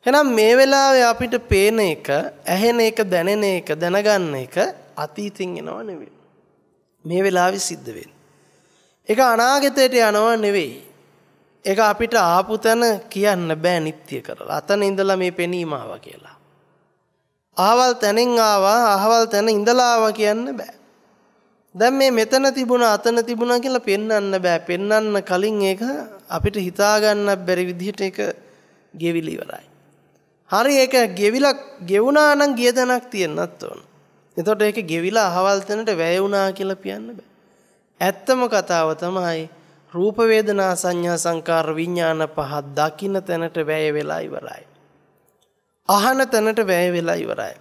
එහෙනම් මේ වෙලාවේ අපිට පේන එක, ඇහෙන එක, දැනෙන එක, දැනගන්න එක අතීතින් එනව නෙවෙයි. මේ වෙලාවේ සිද්ධ වෙන්නේ. ඒක අනාගතයට යනව නෙවෙයි. ඒක අපිට ආපු තැන කියන්න බෑ නිත්‍ය කරලා. අතන ඉඳලා මේ පෙනීම ආවා කියලා. ආවල් තැනින් ආවා, අහවල් තැන ඉඳලා ආවා කියන්න බෑ. දැන් මේ මෙතන තිබුණා අතන තිබුණා කියලා පෙන්වන්න බෑ. පෙන්වන්න කලින් ඒක අපිට හිතා ගන්න බැරි විදිහට ඒක ගෙවිලි ඉවරයි. හරි ඒක ගෙවිලක් ගෙවුණා නම් ගියදනක් තියෙන්නත් ඕන. එතකොට ඒක ගෙවිලා අහවල් තැනට වැය වුණා කියලා කියන්න බෑ. ඇත්තම කතාව තමයි රූප වේදනා සංඥා සංකාර විඥාන පහ දකින්න තැනට වැය වෙලා ඉවරයි. අහන තැනට වැය වෙලා ඉවරයි.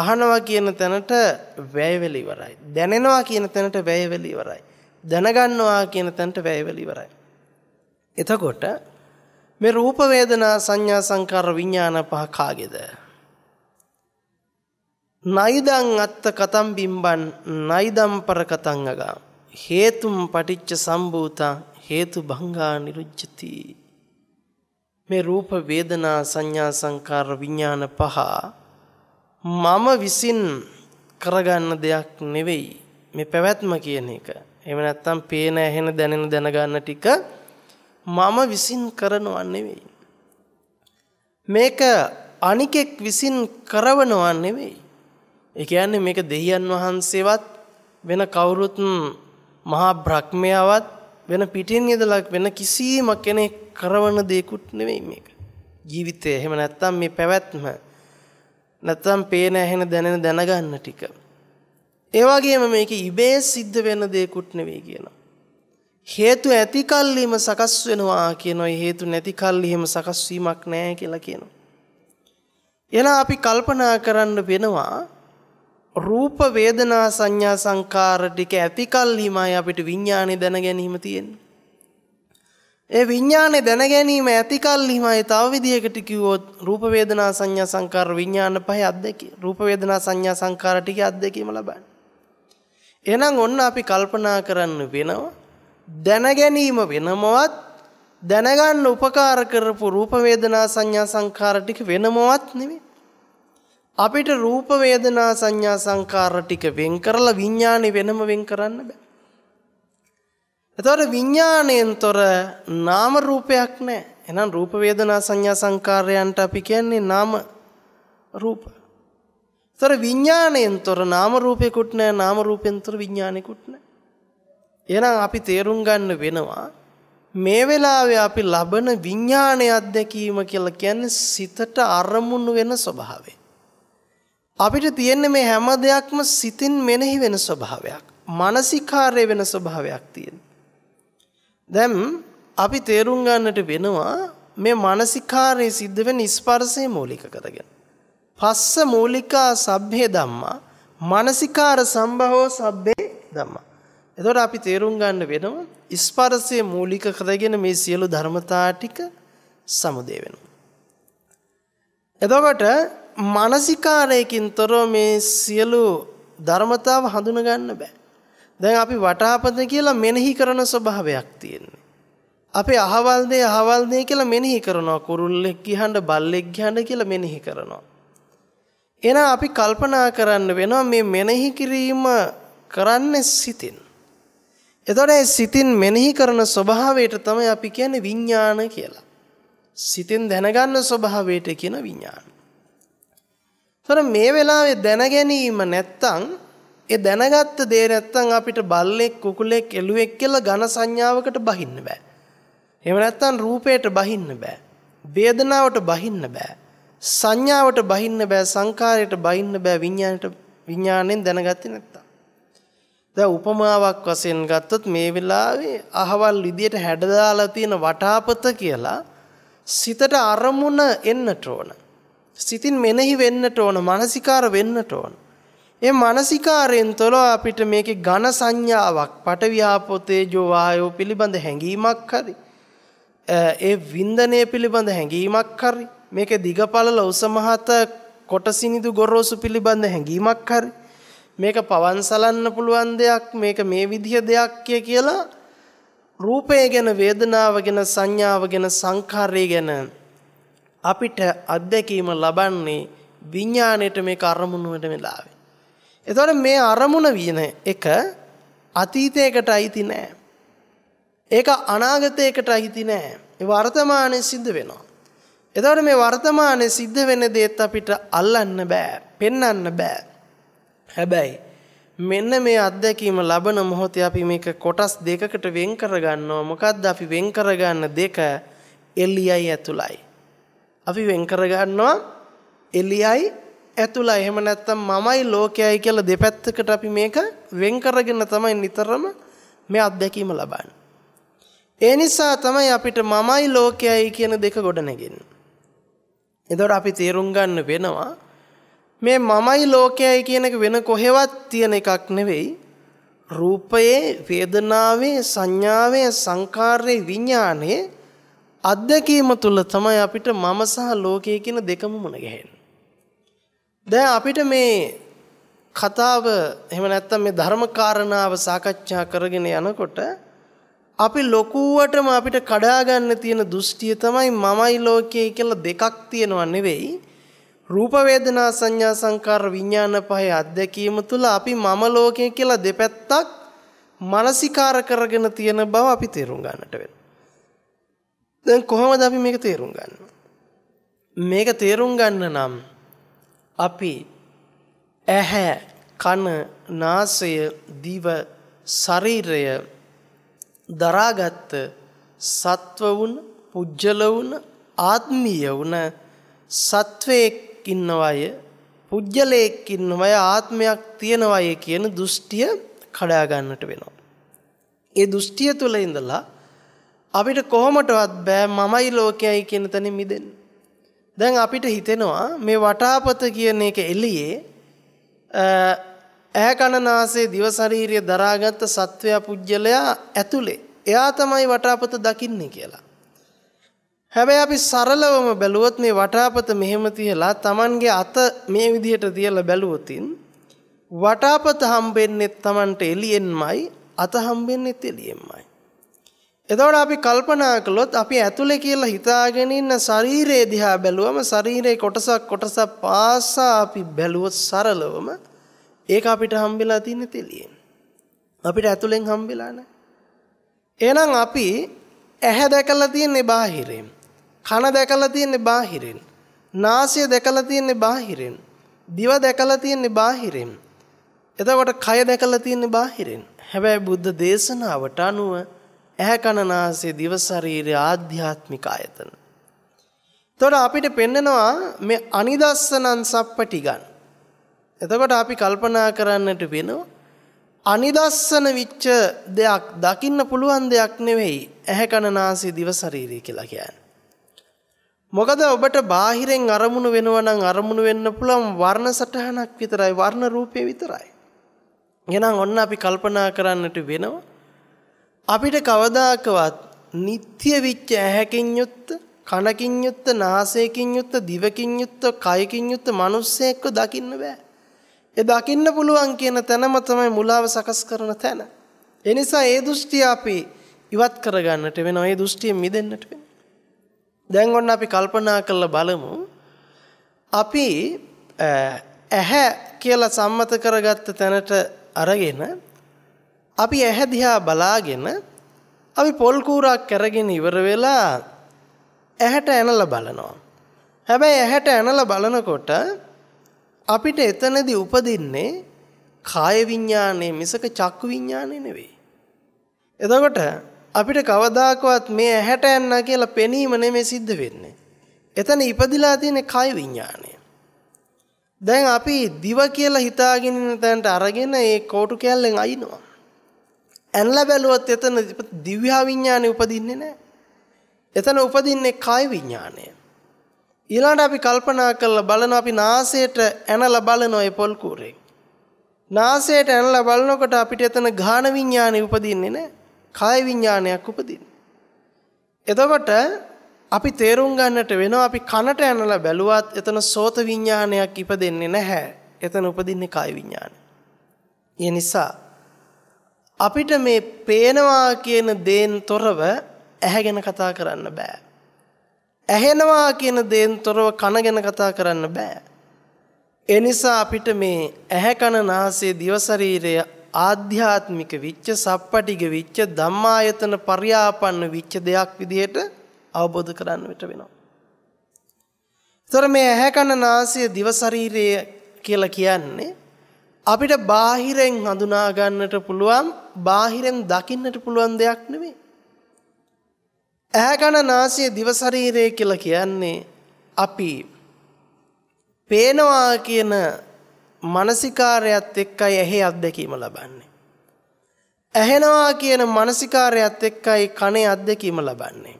අහනවා කියන තැනට වැය වෙලා ඉවරයි. දැනෙනවා කියන තැනට වැය වෙලා ඉවරයි. දැනගන්නවා කියන තැනට වැය වෙලා ඉවරයි. එතකොට මේ රූප වේදනා සංඥා සංකාර විඥාන පහ කාගේද? නයිදං අත්ත කතම් බිම්බන් නයිදම් පර කතං අගා හේතුම් පටිච්ච සම්භූතා හේතු භංගා නිරුජ්ජති මේ රූප වේදනා සංඥා සංකාර විඥාන පහ මම විසින් කරගන්න දෙයක් නෙවෙයි මේ පැවැත්ම කියන එක. එහෙම නැත්නම් පේන ඇහෙන දැනෙන දැනගන්න ටික මම විසින් කරනවා නෙවෙයි. මේක අනිකෙක් විසින් කරවනවා නෙවෙයි. ඒ කියන්නේ මේක දෙහියන් වහන්සේවත් වෙන කවුරුත් මහා බ්‍රහ්මයාවත් වෙන පිටින් ඉඳලා වෙන කිසිම කෙනෙක් කරවන දෙයක්ුත් නෙවෙයි මේක. ජීවිතය එහෙම නැත්තම් මේ පැවැත්ම නැත්තම් පේන ඇහෙන දැනෙන දැනගන්න ටික. ඒ වගේම මේක ඉබේ සිද්ධ වෙන දෙයක්ුත් නෙවෙයි කියනවා. හේතු ඇති කල්ලිම සකස් වෙනවා කියනවා හේතු නැති කල්ලිම සකස් වීමක් නැහැ කියලා කියනවා. එහෙනම් අපි කල්පනා කරන්න වෙනවා රූප වේදනා සංඥා සංකාර ටික ඇති කල්ලිමයි අපිට විඥානේ දැන ගැනීම තියෙන්නේ. ඒ විඥානේ දැන ගැනීම ඇති කල්ලිමයි තව විදිහකට කිව්වොත් රූප වේදනා සංඥා සංකාර විඥාන පහේ අද්දකේ රූප වේදනා සංඥා සංකාර ටික අද්දකේම ලබන්නේ. එහෙනම් ඔන්න අපි කල්පනා කරන්න වෙනවා දැනගැනීම වෙනමවත් දැනගන්න උපකාර කරපු රූප වේදනා සංඥා සංකාර ටික වෙනමවත් නෙමෙයි අපිට රූප වේදනා සංඥා සංකාර ටික වෙන් කරලා විඥානෙ වෙනම වෙන් කරන්න බෑ එතකොට විඥාණයෙන්තර නාම රූපයක් නැහැ එහෙනම් රූප වේදනා සංඥා සංකාරයන්ට අපි කියන්නේ නාම රූප එතකොට විඥාණයෙන්තර නාම රූපෙකුත් නැහැ නාම රූපෙන්තර විඥානෙකුත් නැහැ එහෙනම් අපි තේරුම් ගන්න වෙනවා මේ වෙලාවේ අපි ලබන විඥානය අධ්‍යක්ීම කියලා කියන්නේ සිතට අරමුණු වෙන ස්වභාවය. අපිට තියෙන මේ හැම දෙයක්ම සිතින් මෙනෙහි වෙන ස්වභාවයක්. මානසිකාර්ය වෙන ස්වභාවයක් තියෙනවා. දැන් අපි තේරුම් ගන්නට වෙනවා මේ මානසිකාර්ය සිද්ධ වෙන ස්පර්ශය මූලික කරගෙන. පස්ස මූලිකා සබ්බේ ධම්මා මානසිකාර සම්භවෝ සබ්බේ ධම්මා එතකොට අපි තේරුම් ගන්න වෙනවා ස්පර්ශයේ මූලික කරගෙන මේ සියලු ධර්මතා ටික සමුදේ වෙනවා. එතකොට මානසිකාරයකින් තොරව මේ සියලු ධර්මතාව හඳුනා ගන්න බෑ. දැන් අපි වටාපද කියලා මෙනෙහි කරන ස්වභාවයක් තියෙන්නේ. අපේ අහවල් දේ අහවල් දේ කියලා මෙනෙහි කරනවා. කුරුල්ලෙක් ගිහඳ බල්ලෙක් ගිහඳ කියලා මෙනෙහි කරනවා. එහෙනම් අපි කල්පනා කරන්න වෙනවා මේ මෙනෙහි කිරීම කරන්නේ සිතින්. එතකොට සිතින් මෙනෙහි කරන ස්වභාවයට තමයි අපි කියන්නේ විඥාන කියලා. සිතින් දැනගන්න ස්වභාවයට කියන විඥාන. තොර මේ වෙලාවේ දැන ගැනීම නැත්තම් ඒ දැනගත්ත දේ නැත්තම් අපිට බල්ලෙක් කුකුලෙක් එළුවෙක් කියලා ඝන සංඥාවකට බහින්න බෑ. එහෙම නැත්තම් රූපයට බහින්න බෑ. වේදනාවට බහින්න බෑ. සංඥාවට බහින්න බෑ සංකාරයට බහින්න බෑ විඥාණයට විඥාණයෙන් දැනගත්තේ නැත්නම් දැන් උපමාවක් වශයෙන් ගත්තොත් මේ වෙලාවේ අහවල් විදියට හැඩදාලා තියෙන වටාපත කියලා සිතට අරමුණ එන්නට ඕන. සිතින් මෙනෙහි වෙන්නට ඕන, මානසිකාර වෙන්නට ඕන. ඒ මානසිකාරයෙන් තොල අපිට මේකේ ඝන සංඥාවක්, පටවියාපෝ තේජෝ වායෝ පිළිබඳ හැඟීමක් හරි. ඒ වින්දනය පිළිබඳ හැඟීමක් හරි. මේකේ දිගපළල උස මහත කොටසිනිදු ගොරෝසු පිළිබඳ හැඟීමක් හරි. මේක පවන්සලන්න පුළුවන් දෙයක් මේක මේ විදිය දෙයක් කියලා රූපය ගැන වේදනාව ගැන සංඥාව ගැන සංඛාරය ගැන අපිට අත්දැකීම ලබන්නේ විඥාණයට මේක අරමුණුවට වෙලාවේ. එතකොට මේ අරමුණ වින එක අතීතයකට අයිති නෑ. ඒක අනාගතයකට අයිති නෑ. ඒ වර්තමානයේ සිද්ධ වෙනවා. එතකොට මේ වර්තමානයේ සිද්ධ වෙන දේත් අපිට අල්ලන්න බෑ, පෙන්වන්න බෑ. හැබැයි මෙන්න මේ අත්දැකීම ලබන මොහොතේ අපි මේක කොටස් දෙකකට වෙන් කරගන්නවා. මොකද්ද අපි වෙන් කරගන්න දෙක? එළියයි ඇතුළයි. අපි වෙන් කරගන්නවා එළියයි ඇතුළයි. එහෙම නැත්නම් මමයි ලෝකයයි කියලා දෙපැත්තකට අපි මේක වෙන් කරගෙන තමයි නිතරම මේ අත්දැකීම ලබන්නේ. ඒ නිසා තමයි අපිට මමයි ලෝකයයි කියන දෙක ගොඩනගන්නේ. එතකොට අපි තේරුම් ගන්න වෙනවා මේ මමයි ලෝකයයි කියන එක වෙන කොහෙවත් තියෙන එකක් නෙවෙයි රූපයේ වේදනාවේ සංඥාවේ සංකාරයේ විඥානයේ අත්දැකීම තුල තමයි අපිට මම සහ ලෝකය කියන දෙකම මුණ ගැහෙන්නේ. දැන් අපිට මේ කතාව එහෙම නැත්නම් මේ ධර්මකාරණාව සාකච්ඡා කරගෙන යනකොට අපි ලොකුවටම අපිට කඩා ගන්න තියෙන දෘෂ්ටිය තමයි මමයි ලෝකයයි කියලා දෙකක් තියෙනව නෙවෙයි රූප වේදනා සංඥා සංකාර විඥාන පහේ අත්දැකීම තුළ අපි මම ලෝකය කියලා දෙපැත්තක් මානසිකාර කරගෙන තියෙන බව අපි තේරුම් ගන්නට වෙනවා. දැන් කොහොමද අපි මේක තේරුම් ගන්න? මේක තේරුම් ගන්න නම් අපි ඇහැ, කන, නාසය, දිව, ශරීරය දරාගත් සත්ව වුණ, පුජ්‍යල වුණ, ආත්මීය වුණ සත්වයේ ඉන්නවය පුජ්‍යලයක් ඉන්නවය ආත්මයක් තියෙනවය කියන දෘෂ්ටිය කඩා ගන්නට වෙනවා. ඒ දෘෂ්ටිය තුල ඉඳලා අපිට කොහොමටවත් බෑ මමයි ලෝකයයි කියන තැන මිදෙන්න. දැන් අපිට හිතෙනවා මේ වටාපත කියන එක එළියේ ඈ කනනාසේ දිව ශරීරය දරාගත් සත්වයා පුජ්‍යලයා ඇතුලේ එයා තමයි වටාපත දකින්නේ කියලා. හැබැයි අපි සරලවම බැලුවොත් මේ වටාපත මෙහෙම තියලා Tamanගේ අත මේ විදිහට තියලා බැලුවොතින් වටාපත හම්බෙන්නේ Tamanට එළියෙන්මයි අත හම්බෙන්නේ එළියෙන්මයි. එතකොට අපි කල්පනා කළොත් අපි ඇතුලේ කියලා හිතාගෙන ඉන්න ශරීරය දිහා බැලුවම ශරීරයේ කොටසක් කොටසක් පාසා අපි බැලුවොත් සරලවම ඒක අපිට හම්බෙලා තියෙන තෙලියෙන්. අපිට ඇතුලෙන් හම්බෙලා නැහැ. එහෙනම් අපි ඇහැ දැකලා තියෙන්නේ බාහිරයෙන්. කන දැකලා තියෙන්නේ බාහිරින්. නාසය දැකලා තියෙන්නේ බාහිරින්. දිව දැකලා තියෙන්නේ බාහිරින්. එතකොට කය දැකලා තියෙන්නේ බාහිරින්. හැබැයි බුද්ධ දේශනාවට අනුව ඇහැ කන නාසය දිව ශරීරය ආධ්‍යාත්මික ආයතන. එතකොට අපිට පෙන්නනවා මේ අනිදස්සනං සප්පටිගන්. එතකොට අපි කල්පනා කරන්නට වෙනවා අනිදස්සන විච්ච දෙයක් දකින්න පුළුවන් දෙයක් නෙවෙයි ඇහැ කන නාසය දිව ශරීරය කියලා කියන්නේ. මොකද ඔබට බාහිරෙන් අරමුණු වෙනවා නම් අරමුණු වෙන්න පුළුවන් වර්ණ සටහනක් විතරයි වර්ණ රූපේ විතරයි. එහෙනම් ඔන්න අපි කල්පනා කරන්නට වෙනවා. අපිට කවදාකවත් නিত্য විච්ච ඇහැකින් යුත්, කනකින් යුත්, නාසයකින් යුත්, දිවකින් යුත්, කයකින් යුත් මිනිස්සෙක්ව දකින්න බෑ. ඒ දකින්න පුළුවන් කියන තැනම තමයි මුලාව සකස් කරන තැන. එනිසා ඒ දෘෂ්ටි අපි ඉවත් කරගන්නට වෙනවා. ඒ දෘෂ්ටියෙන් මිදෙන්නට වෙනවා. දැන් ඔන්න අපි කල්පනා කරලා බලමු. අපි ඇහැ කියලා සම්මත කරගත්ත තැනට අරගෙන අපි ඇහැ දිහා බලාගෙන අපි පොල් කූරක් කරගෙන ඉවර වෙලා ඇහැට ඇනලා බලනවා. හැබැයි ඇහැට ඇනලා බලනකොට අපිට එතනදී උපදින්නේ කාය විඥානයේ මිසක චක්කු විඥානය නෙවෙයි. එතකොට අපිට කවදාකවත් මේ ඇහැට යන්න කියලා පෙනීම නෙමෙයි සිද්ධ වෙන්නේ. එතන ඉපදිලා තියෙන කය විඥානය. දැන් අපි දිව කියලා හිතාගෙන ඉන්න තැනට අරගෙන ඒ කෝටු කැල්ලෙන් අයින්නවා. ඇනලා බැලුවත් එතන දිව්‍ය විඥානය උපදින්නේ නැහැ. එතන උපදින්නේ කය විඥානය. ඊළඟට අපි කල්පනා කරලා බලන අපි නාසයට ඇනලා බලන ඔය පොල් කුරේ. නාසයට ඇනලා බලනකොට අපිට එතන ඝාන විඥානය උපදින්නේ නැහැ. කාය විඥානයක් උපදින. එතකොට අපි තේරුම් ගන්නට වෙනවා අපි කනට ඇනලා බැලුවත් එතන සෝත විඥානයක් ඉපදෙන්නේ නැහැ. එතන උපදින්නේ කාය විඥානය. ඒ නිසා අපිට මේ පේනවා කියන දේන් තොරව ඇහැ ගැන කතා කරන්න බෑ. ඇහෙනවා කියන දේන් තොරව කන ගැන කතා කරන්න බෑ. එනිසා අපිට මේ ඇහැ කන නාසය දිව ශරීරය ආධ්‍යාත්මික විච්ච සප්පටිග විච්ච ධම්මායතන පර්යාපන්න විච්ච දෙයක් විදිහට අවබෝධ කරන්නට වෙනවා. ඒතර මේ ඇහැ කන නාසය දිව ශරීරය කියලා කියන්නේ අපිට බාහිරෙන් හඳුනා ගන්නට පුළුවන් බාහිරෙන් දකින්නට පුළුවන් දෙයක් නෙවෙයි. ඇහැ කන නාසය දිව ශරීරය කියලා කියන්නේ අපි පේනවා කියන මානසිකාරයත් එක්කයි ඇහි අත්දැකීම ලබන්නේ. ඇහෙනවා කියන මානසිකාරයත් එක්කයි කනේ අත්දැකීම ලබන්නේ.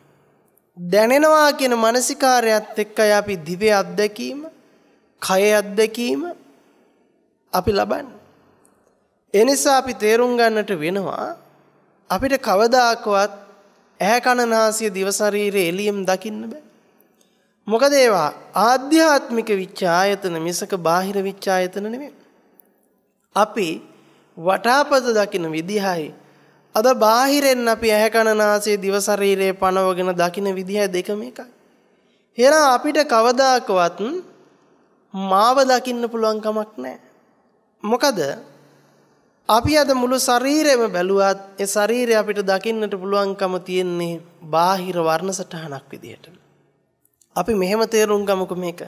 දැනෙනවා කියන මානසිකාරයත් එක්කයි අපි දිවේ අත්දැකීම, කය අත්දැකීම අපි ලබන්නේ. ඒ නිසා අපි තේරුම් ගන්නට වෙනවා අපිට කවදාකවත් ඇහැ කන නාසය දිව ශරීරය එළියෙන් දකින්න බෑ. මොකද ඒවා ආධ්‍යාත්මික විච්ඡායතන මිසක බාහිර විච්ඡායතන නෙමෙයි. අපි වටාපත දකින විදිහයි අද බාහිරෙන් අපි ඇහැ කන නාසය දිව ශරීරයේ පනවගෙන දකින විදිහ දෙකම එකයි. එහෙනම් අපිට කවදාකවත් මාව දකින්න පුළුවන් කමක් නැහැ. මොකද අපි අද මුළු ශරීරෙම බැලුවත් ඒ ශරීරය අපිට දකින්නට පුළුවන්කම තියෙන්නේ බාහිර වර්ණ සටහනක් විදිහට. අපි මෙහෙම තේරුම් ගමුකු මේක.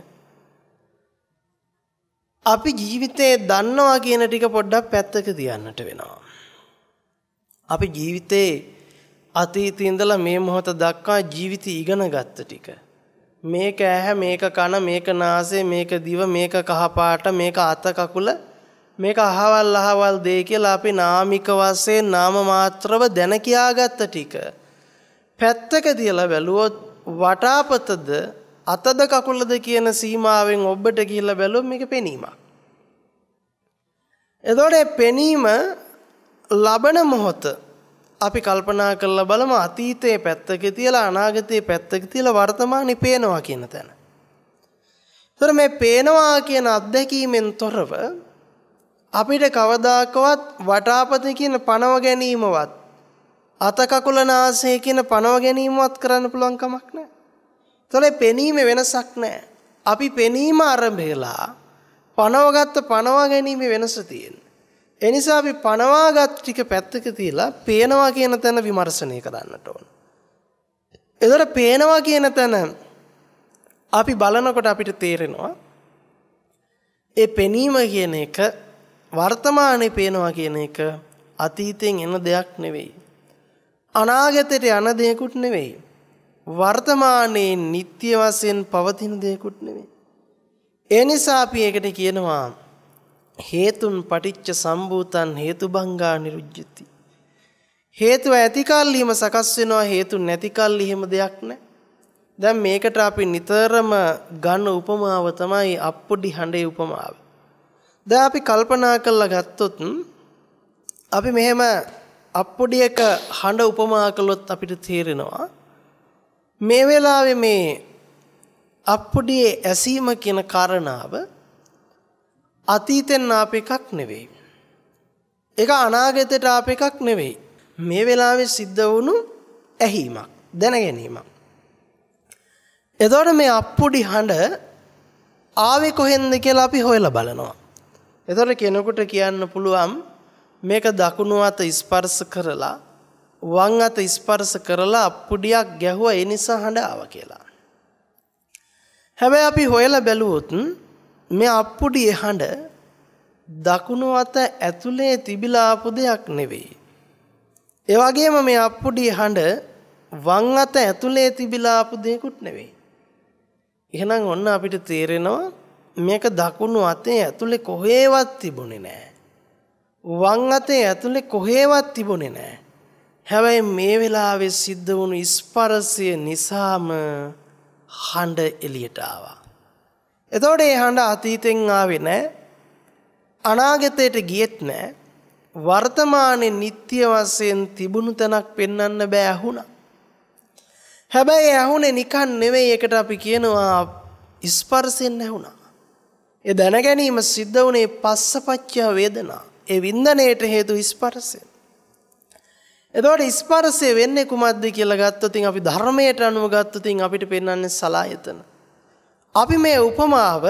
අපි ජීවිතේ දන්නවා කියන ටික පොඩ්ඩක් පැත්තක තියන්නට වෙනවා. අපි ජීවිතේ අතීතේ ඉඳලා මේ මොහොත දක්වා ජීවිත ඉගෙන ගත්ත ටික. මේක ඇහැ මේක කන මේක නාසය මේක දිව මේක කහපාට මේක අත කකුල මේක අහවල් අහවල් දේ කියලා අපි නාමික වශයෙන් නාම මාත්‍රව දැන කියාගත්ත ටික පැත්තක තියලා බැලුවොත් වටාපතද අතද කකුලද කියන සීමාවෙන් ඔබට කියලා බැලුවොත් මේක පෙනීමක්. එතකොට පෙනීම ලබන මොහොත අපි කල්පනා කරලා බලමු අතීතයේ පැත්තක තියලා අනාගතයේ පැත්තක තියලා වර්තමානයේ පේනවා කියන තැන. එතකොට මේ පේනවා කියන අත්දැකීමෙන් තොරව අපිට කවදාකවත් වටාපත කියන පණව ගැනීමවත් අත කකුල නාසය කියන පනව ගැනීමවත් කරන්න පුළුවන් කමක් නැහැ. ඒතොලේ පෙනීමේ වෙනසක් නැහැ. අපි පෙනීම ආරම්භලා පනවගත්ත පනවා ගැනීමේ වෙනස තියෙනවා. ඒ නිසා අපි පනවාගත් ටික පැත්තක තියලා පේනවා කියන තැන විමර්ශනය කරන්නට ඕන. ඒතොර පේනවා කියන තැන අපි බලනකොට අපිට තේරෙනවා ඒ පෙනීම කියන එක වර්තමානයේ පේනවා කියන එක අතීතයෙන් එන දෙයක් නෙවෙයි. අනාගතයට යන දෙයකුත් නෙවෙයි. වර්තමානයේ නිත්‍ය වශයෙන් පවතින දෙයකුත් නෙවෙයි. ඒ නිසා අපි ඒකට කියනවා හේතුන් පටිච්ච සම්භූතන් හේතුබංගා නිරුජ්ජති. හේතුව ඇතිකල්ලිම සකස් වෙනවා හේතු නැතිකල්ලි එහෙම දෙයක් නැහැ. දැන් මේකට අපි නිතරම ගන්න උපමාව තමයි අප්පුඩි හඬේ උපමාව. දැන් අපි කල්පනා කරලා ගත්තොත් අපි මෙහෙම අප්පොඩියක හඬ උපමා කළොත් අපිට තේරෙනවා මේ වෙලාවේ මේ අප්පොඩියේ ඇසීම කියන කාරණාව අතීතෙන් ආප එකක් නෙවෙයි. ඒක අනාගතයට ආප එකක් නෙවෙයි. මේ වෙලාවේ සිද්ධ වුණු ඇහිීමක් දැන ගැනීමක්. එතකොට මේ අප්පුඩි හඬ ආවේ කොහෙන්ද කියලා අපි හොයලා බලනවා. එතකොට කෙනෙකුට කියන්න පුළුවන් මේක දකුණු අත ස්පර්ශ කරලා වම් අත ස්පර්ශ කරලා අප්පුඩියක් ගැහුවා ඒ නිසා හඬාව කියලා. හැබැයි අපි හොයලා බැලුවොත් මේ අප්පුඩියේ හඬ දකුණු අත ඇතුලේ තිබිලා ආපු දෙයක් නෙවෙයි. ඒ වගේම මේ අප්පුඩියේ හඬ වම් අත ඇතුලේ තිබිලා ආපු දෙයක්ුත් නෙවෙයි. එහෙනම් ඔන්න අපිට තේරෙනවා මේක දකුණු අතේ ඇතුලේ කොහෙවත් තිබුණේ නැහැ. වම් අතේ ඇතුලේ කොහෙවත් තිබුණේ නැහැ. හැබැයි මේ වෙලාවේ සිද්ධ වුණු ස්පර්ශය නිසාම හඬ එළියට ආවා. එතකොට ඒ හඬ අතීතෙන් ආවේ නැහැ. අනාගතයට ගියෙත් නැහැ. වර්තමානයේ නිත්‍ය වශයෙන් තිබුණු තැනක් පෙන්වන්න බෑ ඇහුණා. හැබැයි ඇහුනේ නිකන් නෙවෙයි ඒකට අපි කියනවා ස්පර්ශයෙන් ඇහුණා. ඒ දැන ගැනීම සිද්ධ වුණේ පස්සපච්ච වේදනා. ඒ වින්දනයට හේතු ස්පර්ශය. එතකොට ස්පර්ශය වෙන්නේ කුමක්ද කියලා ගත්තොතින් අපි ධර්මයට අනුව ගත්තොතින් අපිට පෙන්වන්නේ සලායතන. අපි මේ උපමාව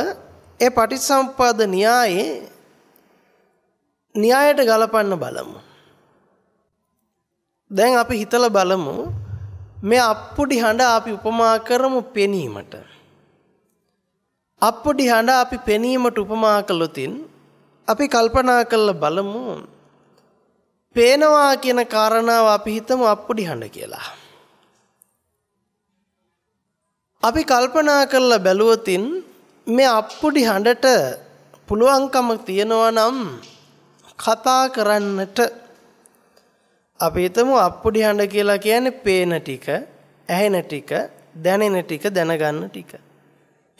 ඒ පටිච්චසමුප්පාද න්‍යායේ න්‍යායට ගලපන්න බලමු. දැන් අපි හිතලා බලමු මේ අප්පුඩි හඬ අපි උපමා කරමු පෙනීමට. අප්පුඩි හඬ අපි පෙනීමට උපමා කළොතින් අපි කල්පනා කරලා බලමු පේනවා කියන කාරණාව අපි හිතමු අප්පුඩි හඬ කියලා. අපි කල්පනා කරලා බැලුවොතින් මේ අප්පුඩි හඬට පුළුවන්කම තියෙනවා නම් කතා කරන්නට අපි හිතමු අප්පුඩි හඬ කියලා කියන්නේ පේන ටික, ඇහෙන ටික, දැනෙන ටික, දැනගන්න ටික.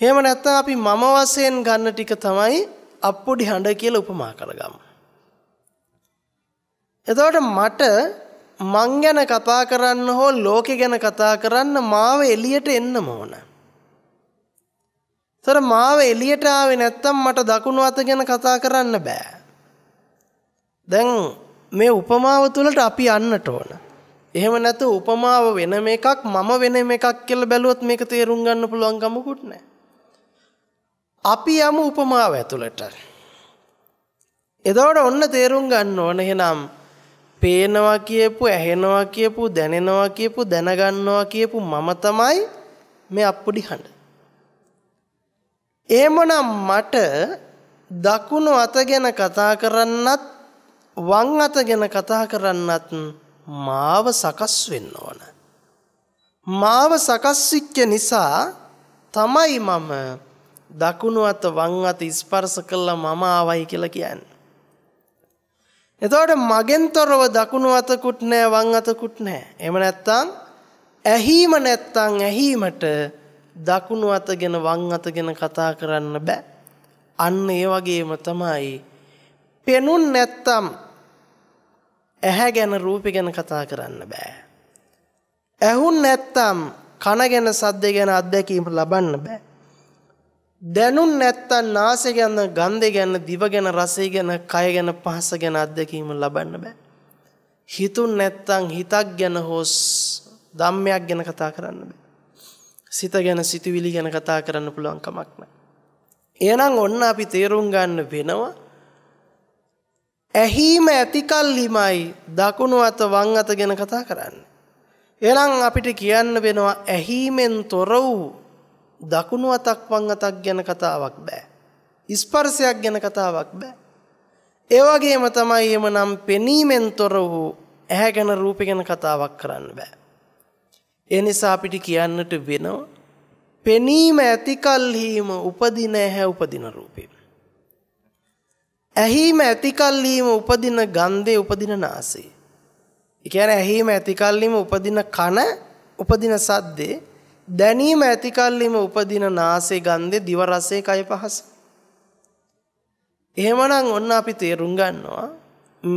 එහෙම නැත්නම් අපි මම වශයෙන් ගන්න ටික තමයි අප්පොඩි හඬ කියලා උපමා කරගමු. එතකොට මට මං ගැන කතා කරන්න හෝ ලෝකෙ ගැන කතා කරන්න මාව එළියට එන්න ඕන. තර මාව එළියට ආවේ නැත්තම් මට දකුණු අත ගැන කතා කරන්න බෑ. දැන් මේ උපමාව තුළට අපි යන්නට ඕන. එහෙම නැතු උපමාව වෙන එකක් මම වෙන එකක් කියලා බැලුවොත් මේක තේරුම් ගන්න පුළුවන් ගමකුත් නැහැ. අපි යමු උපමාව ඇතුළට. එතකොට ඔන්න තේරුම් ගන්න ඕන එහෙනම් පේනවා කියපු ඇහෙනවා කියපු දැනෙනවා කියපු දැනගන්නවා කියපු මම තමයි මේ අප්පුඩි හඬ. එහෙමනම් මට දකුණු අත ගැන කතා කරන්නත් වම් අත ගැන කතා කරන්නත් මාව සකස් වෙන්න ඕන. මාව සකස් වෙච්ච නිසා තමයි මම දකුණු අත වං අත ස්පර්ශ කළා මම ආවයි කියලා කියන්නේ. එතකොට මගෙන් තොරව දකුණු අතකුත් නැහැ වං අතකුත් නැහැ. එහෙම නැත්තම් ඇහිම නැත්තම් ඇහිමට දකුණු අතගෙන වං අතගෙන කතා කරන්න බෑ. අන්න ඒ වගේම තමයි පෙනුන් නැත්තම් ඇහැ ගැන රූපය ගැන කතා කරන්න බෑ. ඇහුන් නැත්තම් කන ගැන සද්දේ ගැන අත්දැකීම් ලබන්න බෑ. දැනුන් නැත්තම් නාසය ගැන ගන්ධය ගැන දිව ගැන රසය ගැන කය ගැන පහස ගැන අත්දැකීම ලබන්න බෑ. හිතුන් නැත්තම් හිතක් ගැන හොස් ධම්මයක් ගැන කතා කරන්න බෑ. සිත ගැන සිතුවිලි ගැන කතා කරන්න පුළුවන් කමක් නැහැ. එහෙනම් ඔන්න අපි තේරුම් ගන්න වෙනවා ඇහිම ඇතිකල්හිමයි දකුණු අත වම් අත ගැන කතා කරන්නේ. එහෙනම් අපිට කියන්න වෙනවා ඇහිමෙන් තොර වූ දකුණු අතක් වං අතක් ගැන කතාවක් බෑ. ස්පර්ශයක් ගැන කතාවක් බෑ. ඒ වගේම තමයි එමනම් පෙනීමෙන් තොර වූ ඇහැ ගැන රූප ගැන කතාවක් කරන්න බෑ. ඒ නිසා අපිට කියන්නට වෙනවා පෙනීම ඇතිකල්හීම උපදින ඇහැ උපදින රූපේ. ඇහිම ඇතිකල්ලීම උපදින ගන්ධය උපදින නාසේ. එකන ඇහිම ඇතිකල්ලීම උපදින කන උපදින සද්දේ දැනීම ඇතිකල්ලිම උපදින නාසයේ ගන්ධේ දිව රසයේ කය පහස. එහෙමනම් ඔන්න අපි තේරුම් ගන්නවා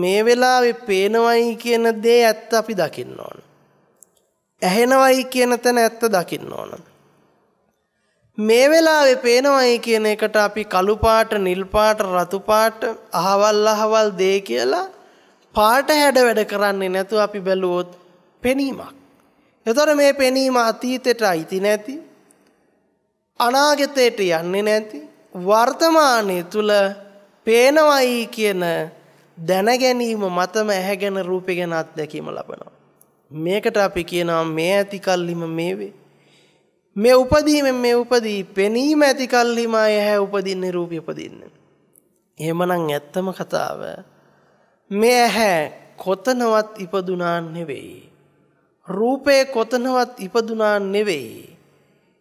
මේ වෙලාවේ පේනවයි කියන දේ ඇත්ත අපි දකින්න ඕන. ඇහෙනවයි කියන තැන ඇත්ත දකින්න ඕන. මේ වෙලාවේ පේනවයි කියන එකට අපි කළු පාට, නිල් පාට, රතු පාට, අහවල් අහවල් දේ කියලා පාට හැඩ වැඩ කරන්නේ නැතුව අපි බැලුවොත් පෙනීමක්. එතොර මේ පෙනීම අතීතයට අයිති නැති අනාගතයට යන්නේ නැති වර්තමානය තුළ පේනවයි කියන දැනගැනීම මතම ඇහැගෙන රූපය ගැන අත්දැකීම ලබනවා. මේකට අපි කියනවා මේ ඇතිකල්ලිම මේවේ. මේ උපදීමෙන් මේ උපදී පෙනීම ඇතිකල්ලිම ඇහැ උපදින්නේ රූපය උපදින්න. එහෙමනම් ඇත්තම කතාව මේ ඇහැ කොතනවත් ඉපදුනා නෙවෙයි. රූපේ කොතනවත් ඉපදුනා නෙවෙයි.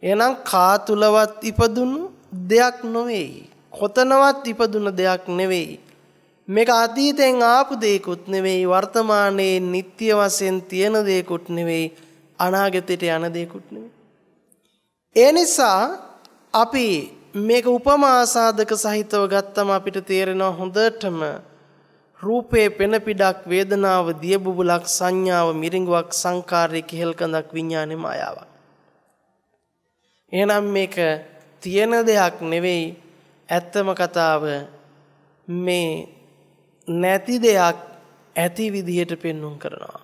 එහෙනම් කා තුලවත් ඉපදුණු දෙයක් නොවේයි. කොතනවත් ඉපදුන දෙයක් නෙවෙයි. මේක අතීතෙන් ආපු දෙයක්ුත් නෙවෙයි වර්තමානයේ නිත්‍ය වශයෙන් තියෙන දෙයක්ුත් නෙවෙයි අනාගතයට යන දෙයක්ුත් නෙවෙයි. ඒ නිසා අපි මේක උපමා සාධක සහිතව ගත්තම අපිට තේරෙනවා හොඳටම රූපයේ පෙනපිඩක් වේදනාව දියබුබුලක් සංඥාව මිරිඟුවක් සංකාරය කෙහෙල්කඳක් විඤ්ඥානය මායාවක්. එනම් මේක තියෙන දෙයක් නෙවෙයි ඇත්තම කතාව මේ නැති දෙයක් ඇති විදිහට පෙන්නුම් කරනවා.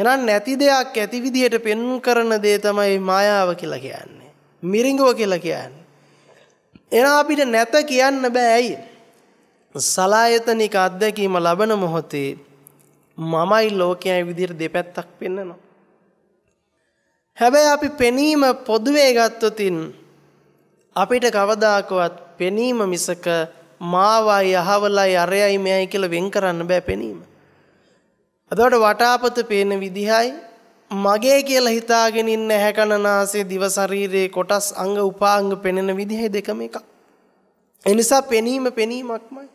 එනම් නැති දෙයක් ඇති විදිහට පෙන්නුම් කරන දේ තමයි මායාව කියලා කියන්නේ. මිරිඟුව කියලා කියන්න. එන අපිට නැත කියන්න බෑ ඇයි. සලායතනික අත්දැකීම ලබන මොහොතේ මමයි ලෝකයයි විදිහට දෙපැත්තක් පෙන්වනවා. හැබැයි අපි පෙනීම පොදුවේ ගත්තොතින් අපිට කවදාකවත් පෙනීම මිසක මාවයි අහවලයි අරයයි මෙයයි කියලා වෙන් කරන්න බෑ පෙනීම. අදවට වටාපත පේන විදිහයි මගේ කියලා හිතාගෙන ඉන්න හැකනනාසේ දිව ශරීරයේ කොටස් අංග උපාංග පෙනෙන විදිහයි දෙකම එකක්. එනිසා පෙනීම පෙනීමක්මයි.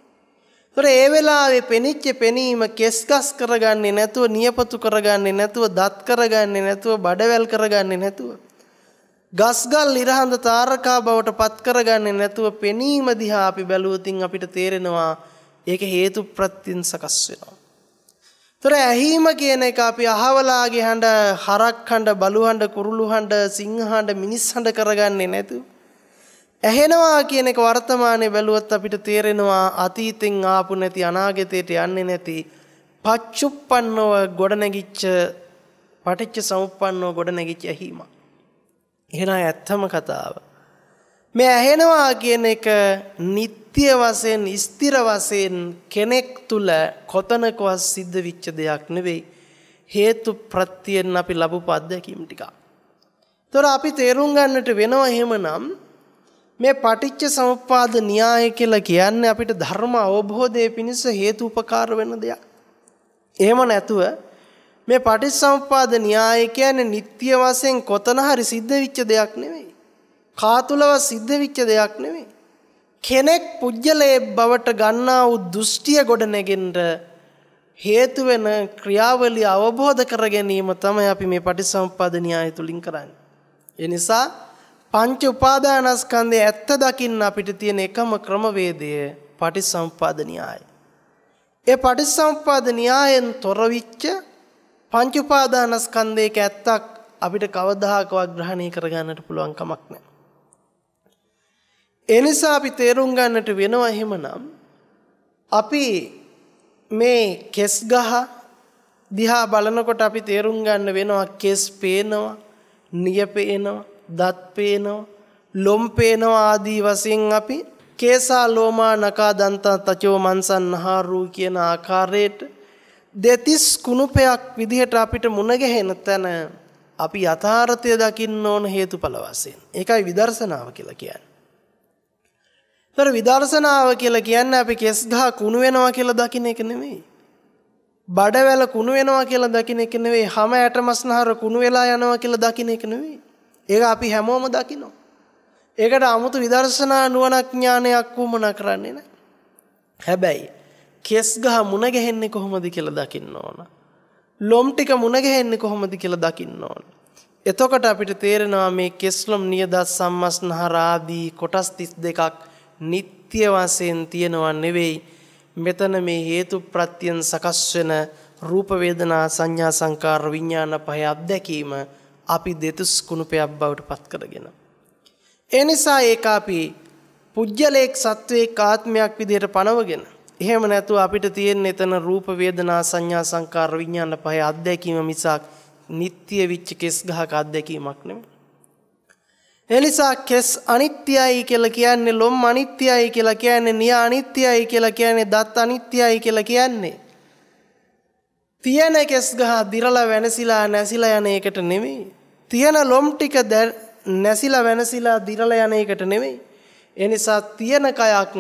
ඒතර ඒ වෙලාවේ පෙනිච්ච පෙනීම කෙස්ගස් කරගන්නේ නැතුව නියපතු කරගන්නේ නැතුව දත් කරගන්නේ නැතුව බඩවැල් කරගන්නේ නැතුව ගස්ගල් ඉරහඳ තාරකා බවට පත් කරගන්නේ නැතුව පෙනීම දිහා අපි බැලුවොතින් අපිට තේරෙනවා ඒක හේතු ප්‍රත්‍යින් සකස් වෙනවා. ඒතර ඇහිම කියන එක අපි අහවලාගේ හඬ හරක් හඬ බලු හඬ කුරුළු හඬ සිංහ හඬ මිනිස් හඬ කරගන්නේ නැතුව ඇහෙනවා කියන එක වර්තමානය බැලුවත් අපිට තේරෙනවා අතීතෙන් ආපු නැති අනාගතයට යන්නේ නැති පච්චුප්පන්නව ගොඩනැගිච්ච පටිච්ච සමුප්පන්නව ගොඩනැගිච්ච ඇහිම. එහෙනම් ඇත්තම කතාව. මේ ඇහෙනවා කියන එක නිත්‍ය වශයෙන් ස්ථිර වශයෙන් කෙනෙක් තුල කොතනකවත් සිද්ධ වෙච්ච දෙයක් නෙවෙයි. හේතු ප්‍රත්‍යයෙන් අපි ලැබපු අත්දැකීම් ටික. ඒතොර අපි තේරුම් ගන්නට වෙනව එහෙමනම් මේ පටිච්ච සමුප්පාද න්‍යාය කියලා කියන්නේ අපිට ධර්ම අවබෝධය පිණිස හේතු උපකාර වෙන දෙයක්. එහෙම නැතුව මේ පටිච්ච සමුප්පාද න්‍යාය කියන්නේ නিত্য වශයෙන් කොතන හරි සිද්ධ වෙච්ච දෙයක් නෙවෙයි. කාතුලව සිද්ධ වෙච්ච දෙයක් නෙවෙයි. කෙනෙක් පුජ්‍යලයේ බවට ගන්නා වූ දෘෂ්ටිය ගොඩනගෙන්න හේතු වෙන ක්‍රියාවලිය අවබෝධ කර ගැනීම තමයි අපි මේ පටිච්චසමුප්පාද න්‍යාය තුලින් කරන්නේ. ඒ නිසා පංච උපාදානස්කන්ධයේ ඇත්ත දකින්න අපිට තියෙන එකම ක්‍රමවේදය පටිසම්පාද න්‍යායයි. ඒ පටිසම්පාද න්‍යායෙන් තොරවිච්ච පංච උපාදානස්කන්ධයක ඇත්තක් අපිට කවදාහකවත් ග්‍රහණය කරගන්නට පුළුවන් කමක් නැහැ. ඒ නිසා අපි තේරුම් ගන්නට වෙනවා එහෙමනම් අපි මේ කෙස් ගහ දිහා බලනකොට අපි තේරුම් ගන්න වෙනවා කෙස් පේනවා නිය පේනවා දත් පේනවා, ලොම් පේනවා ආදී වශයෙන් අපි කේසා ලෝමා නකා දන්තා තචෝ මන්සන් නහාරූ කියන ආකාරයට දෙතිස් කුණුපයක් විදිහට අපිට මුණ ගැහෙන තැන අපි යථාර්ථය දකින්න ඕන හේතුඵල වශයෙන්. ඒකයි විදර්ශනාව කියලා කියන්නේ. තර විදර්ශනාව කියලා කියන්නේ අපි කෙස් ගහ කුණු වෙනවා කියලා දකින්න එක නෙමෙයි. බඩවැල කුණු වෙනවා කියලා දකින්න එක නෙමෙයි. හැම ඇටමස්නහර කුණු වෙලා යනවා කියලා දකින්න එක නෙමෙයි. ඒක අපි හැමෝම දකිනවා. ඒකට 아무තු විදර්ශනා නුවණක් ඥානයක් වුමනා කරන්නේ නැහැ. හැබැයි කෙස් ගහ මුණ ගැහෙන්නේ කොහොමද කියලා දකින්න ඕන. ලොම් ටික මුණ ගැහෙන්නේ කොහොමද කියලා දකින්න ඕන. එතකොට අපිට තේරෙනවා මේ කෙස්ලොම් නියදස් සම්මස්නහරාදී කොටස් 32ක් නিত্য වශයෙන් තියෙනවා නෙවෙයි මෙතන මේ හේතු ප්‍රත්‍යයෙන් සකස් වෙන රූප වේදනා සංඥා සංකාර විඥාන පහ අධ්‍යක්ීම අපි දෙතුස් කුණුපයක් බවට පත් කරගෙන. ඒ නිසා ඒක අපි පුජ්‍යලේක් සත්වයේ කාත්මයක් විදියට පනවගෙන එහෙම නැතුව අපිට තියෙන එතන රූප වේදනා සංඥා සංකාර විඥාන පහ අත්දැකීම මිසක් නিত্য විච්ච කෙස් ගහක අත්දැකීමක් නෙමෙයි. එනිසා කෙස් අනිත්‍යයි කියලා කියන්නේ ලොම් අනිත්‍යයි කියලා කියන්නේ නිය අනිත්‍යයි කියලා කියන්නේ දත් අනිත්‍යයි කියලා කියන්නේ තියෙන කෙස් ගහ දිරලා වෙනසිලා නැසිලා යන එකට නෙමෙයි. තියෙන ලොම් ටික නැසිලා වෙනසිලා දිරලා යන එකට නෙමෙයි. ඒ නිසා තියෙන කයක්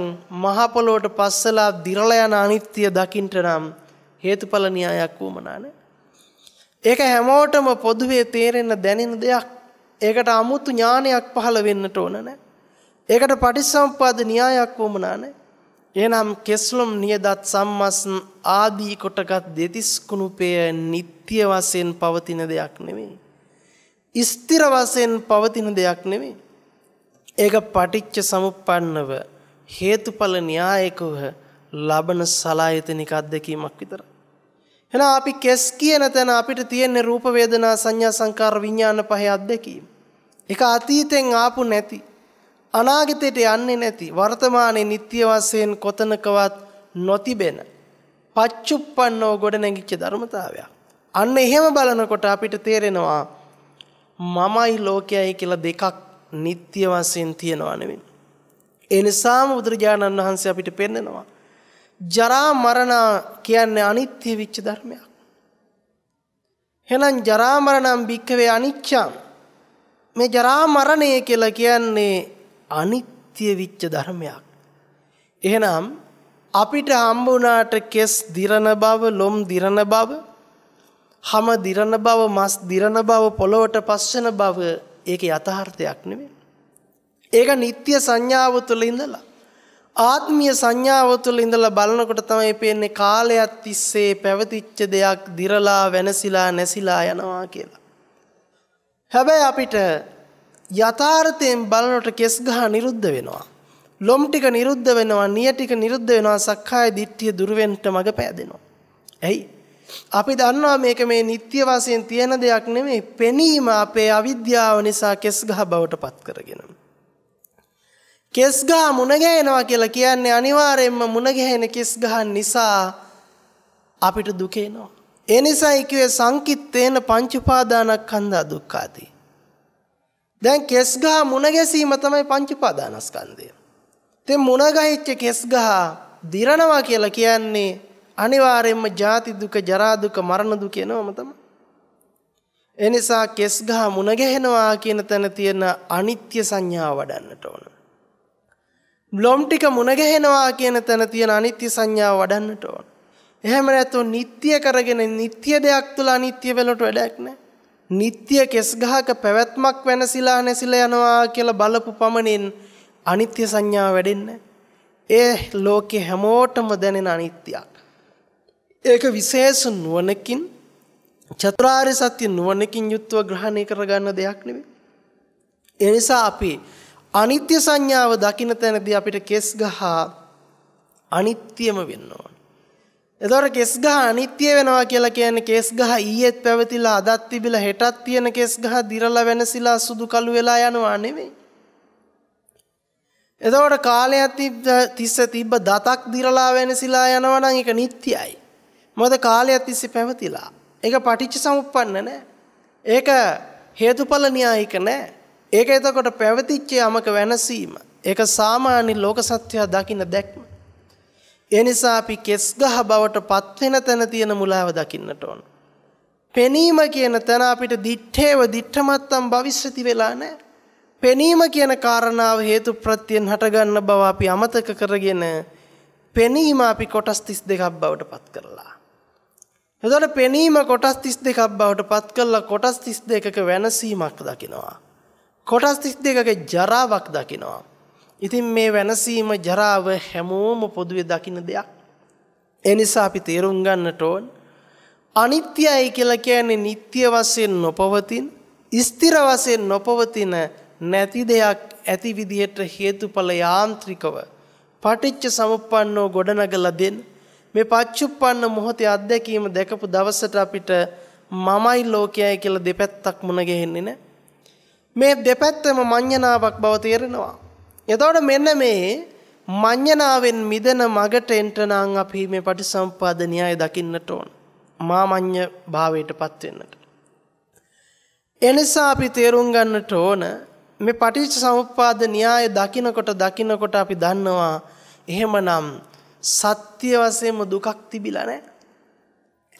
මහ පොළොවට පස්සලා දිරලා යන අනිත්‍ය දකින්න නම් හේතුඵල න්‍යායක් වුමනා නේ. ඒක හැමෝටම පොදුවේ තේරෙන දැනෙන දෙයක්. ඒකට 아무තු ඥානයක් පහළ වෙන්නට ඕන නෑ. ඒකට පටිසම්පාද න්‍යායක් වුමනා නෑ. එනම් කෙස්ලොම් නියදත් සම්මස් ආදී කොටගත් දෙතිස් කුණුපය නিত্য වශයෙන් පවතින දෙයක් නෙමෙයි. ස්ථිර වශයෙන් පවතින දෙයක් නෙමෙයි. ඒක පටිච්ච සමුප්පන්නව හේතුඵල න්‍යායකව ලබන සලායතනික අත්දැකීමක් විතරයි. එහෙනම් අපි කෙස් කියන තැන අපිට තියෙන රූප වේදනා සංඥා සංකාර විඥාන පහේ අත්දැකීම. ඒක අතීතෙන් ආපු නැති අනාගතයට යන්නේ නැති වර්තමානයේ නිත්‍ය වශයෙන් කොතනකවත් නොතිබෙන පච්චුප්පන්නෝ ගොඩනැගිච්ච ධර්මතාවයක්. අන්න එහෙම බලනකොට අපිට තේරෙනවා මමයි ලෝකයයි කියලා දෙකක් නිත්‍ය වශයෙන් තියනවා නෙවෙයි. ඒ නිසාම බුදුරජාණන් වහන්සේ අපිට පෙන්නනවා ජරා මරණ කියන්නේ අනිත්‍ය විච්ච ධර්මයක්. එහෙනම් ජරා මරණම් භික්කවේ අනිච්චං මේ ජරා මරණය කියලා කියන්නේ අනිත්‍ය විච්ච ධර්මයක්. එහෙනම් අපිට හම්බ වුණාට කෙස් දිරන බව, ලොම් දිරන බව, හම දිරන බව, මස් දිරන බව, පොළොවට පස්සෙන බව ඒකේ යථාර්ථයක් නෙමෙයි. ඒක නিত্য සංඥාව තුළ ඉඳලා ආත්මීය සංඥාව තුළ ඉඳලා බලනකොට තමයි පේන්නේ කාලයක් තිස්සේ පැවතිච්ච දෙයක් දිරලා, වෙනසිලා, නැසිලා යනවා කියලා. හැබැයි අපිට යථාර්ථයෙන් බලනට කෙස් ගහ නිරුද්ධ වෙනවා. ලොම් ටික නිරුද්ධ වෙනවා, නිය ටික නිරුද්ධ වෙනවා, සක්කාය දිට්ඨිය දුරවෙන්ට මඟ පෑදෙනවා. ඇයි? අපි දන්නවා මේක මේ නිත්‍ය වශයෙන් තියෙන දෙයක් නෙමෙයි. පෙනීම අපේ අවිද්‍යාව නිසා කෙස් ගහ බවට පත් කරගෙන. කෙස් ගහ මුණ ගැහෙනවා කියලා කියන්නේ අනිවාර්යයෙන්ම මුණ ගැහෙන කෙස් ගහ නිසා අපිට දුකේනවා. ඒ නිසායි කිව්වේ සංකිට්තේන පංච උපාදානස්කන්ධා දුක්ඛාදී. දැන් කෙස් ගහ මුණ ගැසීම තමයි පංච උපාදානස්කන්ධය. ඉතින් මුණ ගහිච්ච කෙස් ගහ දිරනවා කියලා කියන්නේ අනිවාර්යයෙන්ම ජාති දුක, ජරා දුක, මරණ දුක එනවම තමයි. ඒ නිසා කෙස් ගහ මුණ ගැහෙනවා කියන තැන තියෙන අනිත්‍ය සංඥාව වඩන්නට ඕන. බ්ලොම් ටික මුණ ගැහෙනවා කියන තැන තියෙන අනිත්‍ය සංඥාව වඩන්නට ඕන. එහෙම නැත්නම් නිට්ටය කරගෙන නිට්ටය දෙයක් තුල අනිත්‍ය වෙලට වැඩක් නැහැ. නিত্য කෙස්ගහක පැවැත්මක් වෙනසිලා නැසිලා යනවා කියලා බලපු පමණින් අනිත්‍ය සංඥාව වැඩෙන්නේ. ඒ ලෝකේ හැමෝටම දැනෙන අනිත්‍යයක්. ඒක විශේෂ නුවණකින් චතුරාර්ය සත්‍ය නුවණකින් යුත්ව ග්‍රහණය කරගන්න දෙයක් නෙවෙයි. ඒ නිසා අපි අනිත්‍ය සංඥාව දකින්න තැනදී අපිට කෙස් ගහ අනිත්‍යම වෙන්න ඕන. එතකොට කෙස් ගහ අනිත්‍ය වෙනවා කියලා කියන්නේ කෙස් ගහ ඊයේත් පැවතිලා අදත් තිබිලා හෙටත් තියෙන කෙස් ගහ දිරලා වෙනසිලා සුදු කළු වෙලා යනවා නෙවෙයි. එතකොට කාලයක් තිස්ස තිබ්බ දතක් දිරලා වෙනසිලා යනවා නම් ඒක නිට්ටයයි. මොකද කාලයක් තිස්සේ පැවතිලා. ඒක පටිච්ච සමුප්පන්න නෑ. ඒක හේතුඵල න්‍යායික නෑ. ඒක එතකොට පැවතිච්ච යමක වෙනසීම. ඒක සාමාන්‍ය ලෝක සත්‍යය දකින්න දැක්ම. ඒ නිසා අපි කෙස් ගහ බවට පත්වෙන තැන තියෙන මුලාව දකින්නට ඕන. පෙනීම කියන තැන අපිට දිත්තේව දිත්තමත්තම් භවිෂ්‍යති වෙලා නැහැ. පෙනීම කියන කාරණාව හේතු ප්‍රත්‍යයෙන් හටගන්න බව අපි අමතක කරගෙන පෙනීම අපි කොටස් 32ක් බවට පත් කරලා. එතකොට පෙනීම කොටස් 32ක් බවට පත් කරලා කොටස් 32කක වෙනසීමක් දකිනවා. කොටස් 32කක ජරාවක් දකිනවා. ඉතින් මේ වෙනසීම ජරාව හැමෝම පොදුවේ දකින්න දෙයක්. ඒ නිසා අපි තේරුම් ගන්නට ඕන අනිත්‍යයි කියලා කියන්නේ නিত্য වශයෙන් නොපවතින, ස්ථිර වශයෙන් නොපවතින නැති දෙයක් ඇති විදිහට හේතුඵල යාන්ත්‍රිකව පටිච්ච සමුප්පන්නෝ ගොඩනගලා දෙන්න. මේ පච්චුප්පන්න මොහොතේ අත්දැකීම දැකපු දවසට අපිට මමයි ලෝකයයි කියලා දෙපැත්තක් මුණ ගැහෙන්නේ නැහැ. මේ දෙපැත්තම මඤ්ඤණාවක් බව තේරෙනවා. එතකොට මෙන්න මේ මඤ්ඤණාවෙන් මිදෙන මගට එන්ටනම් අපි මේ පටිසම්පාද න්‍යාය දකින්නට ඕන. මාමඤ්ඤ භාවයටපත් වෙන්නට. එනිසා අපි තේරුම් ගන්නට ඕන මේ පටිච්ච සමුප්පාද න්‍යාය දකිනකොට දකිනකොට අපි දන්නවා එහෙමනම් සත්‍ය වශයෙන්ම දුකක් තිබිලා නැහැ.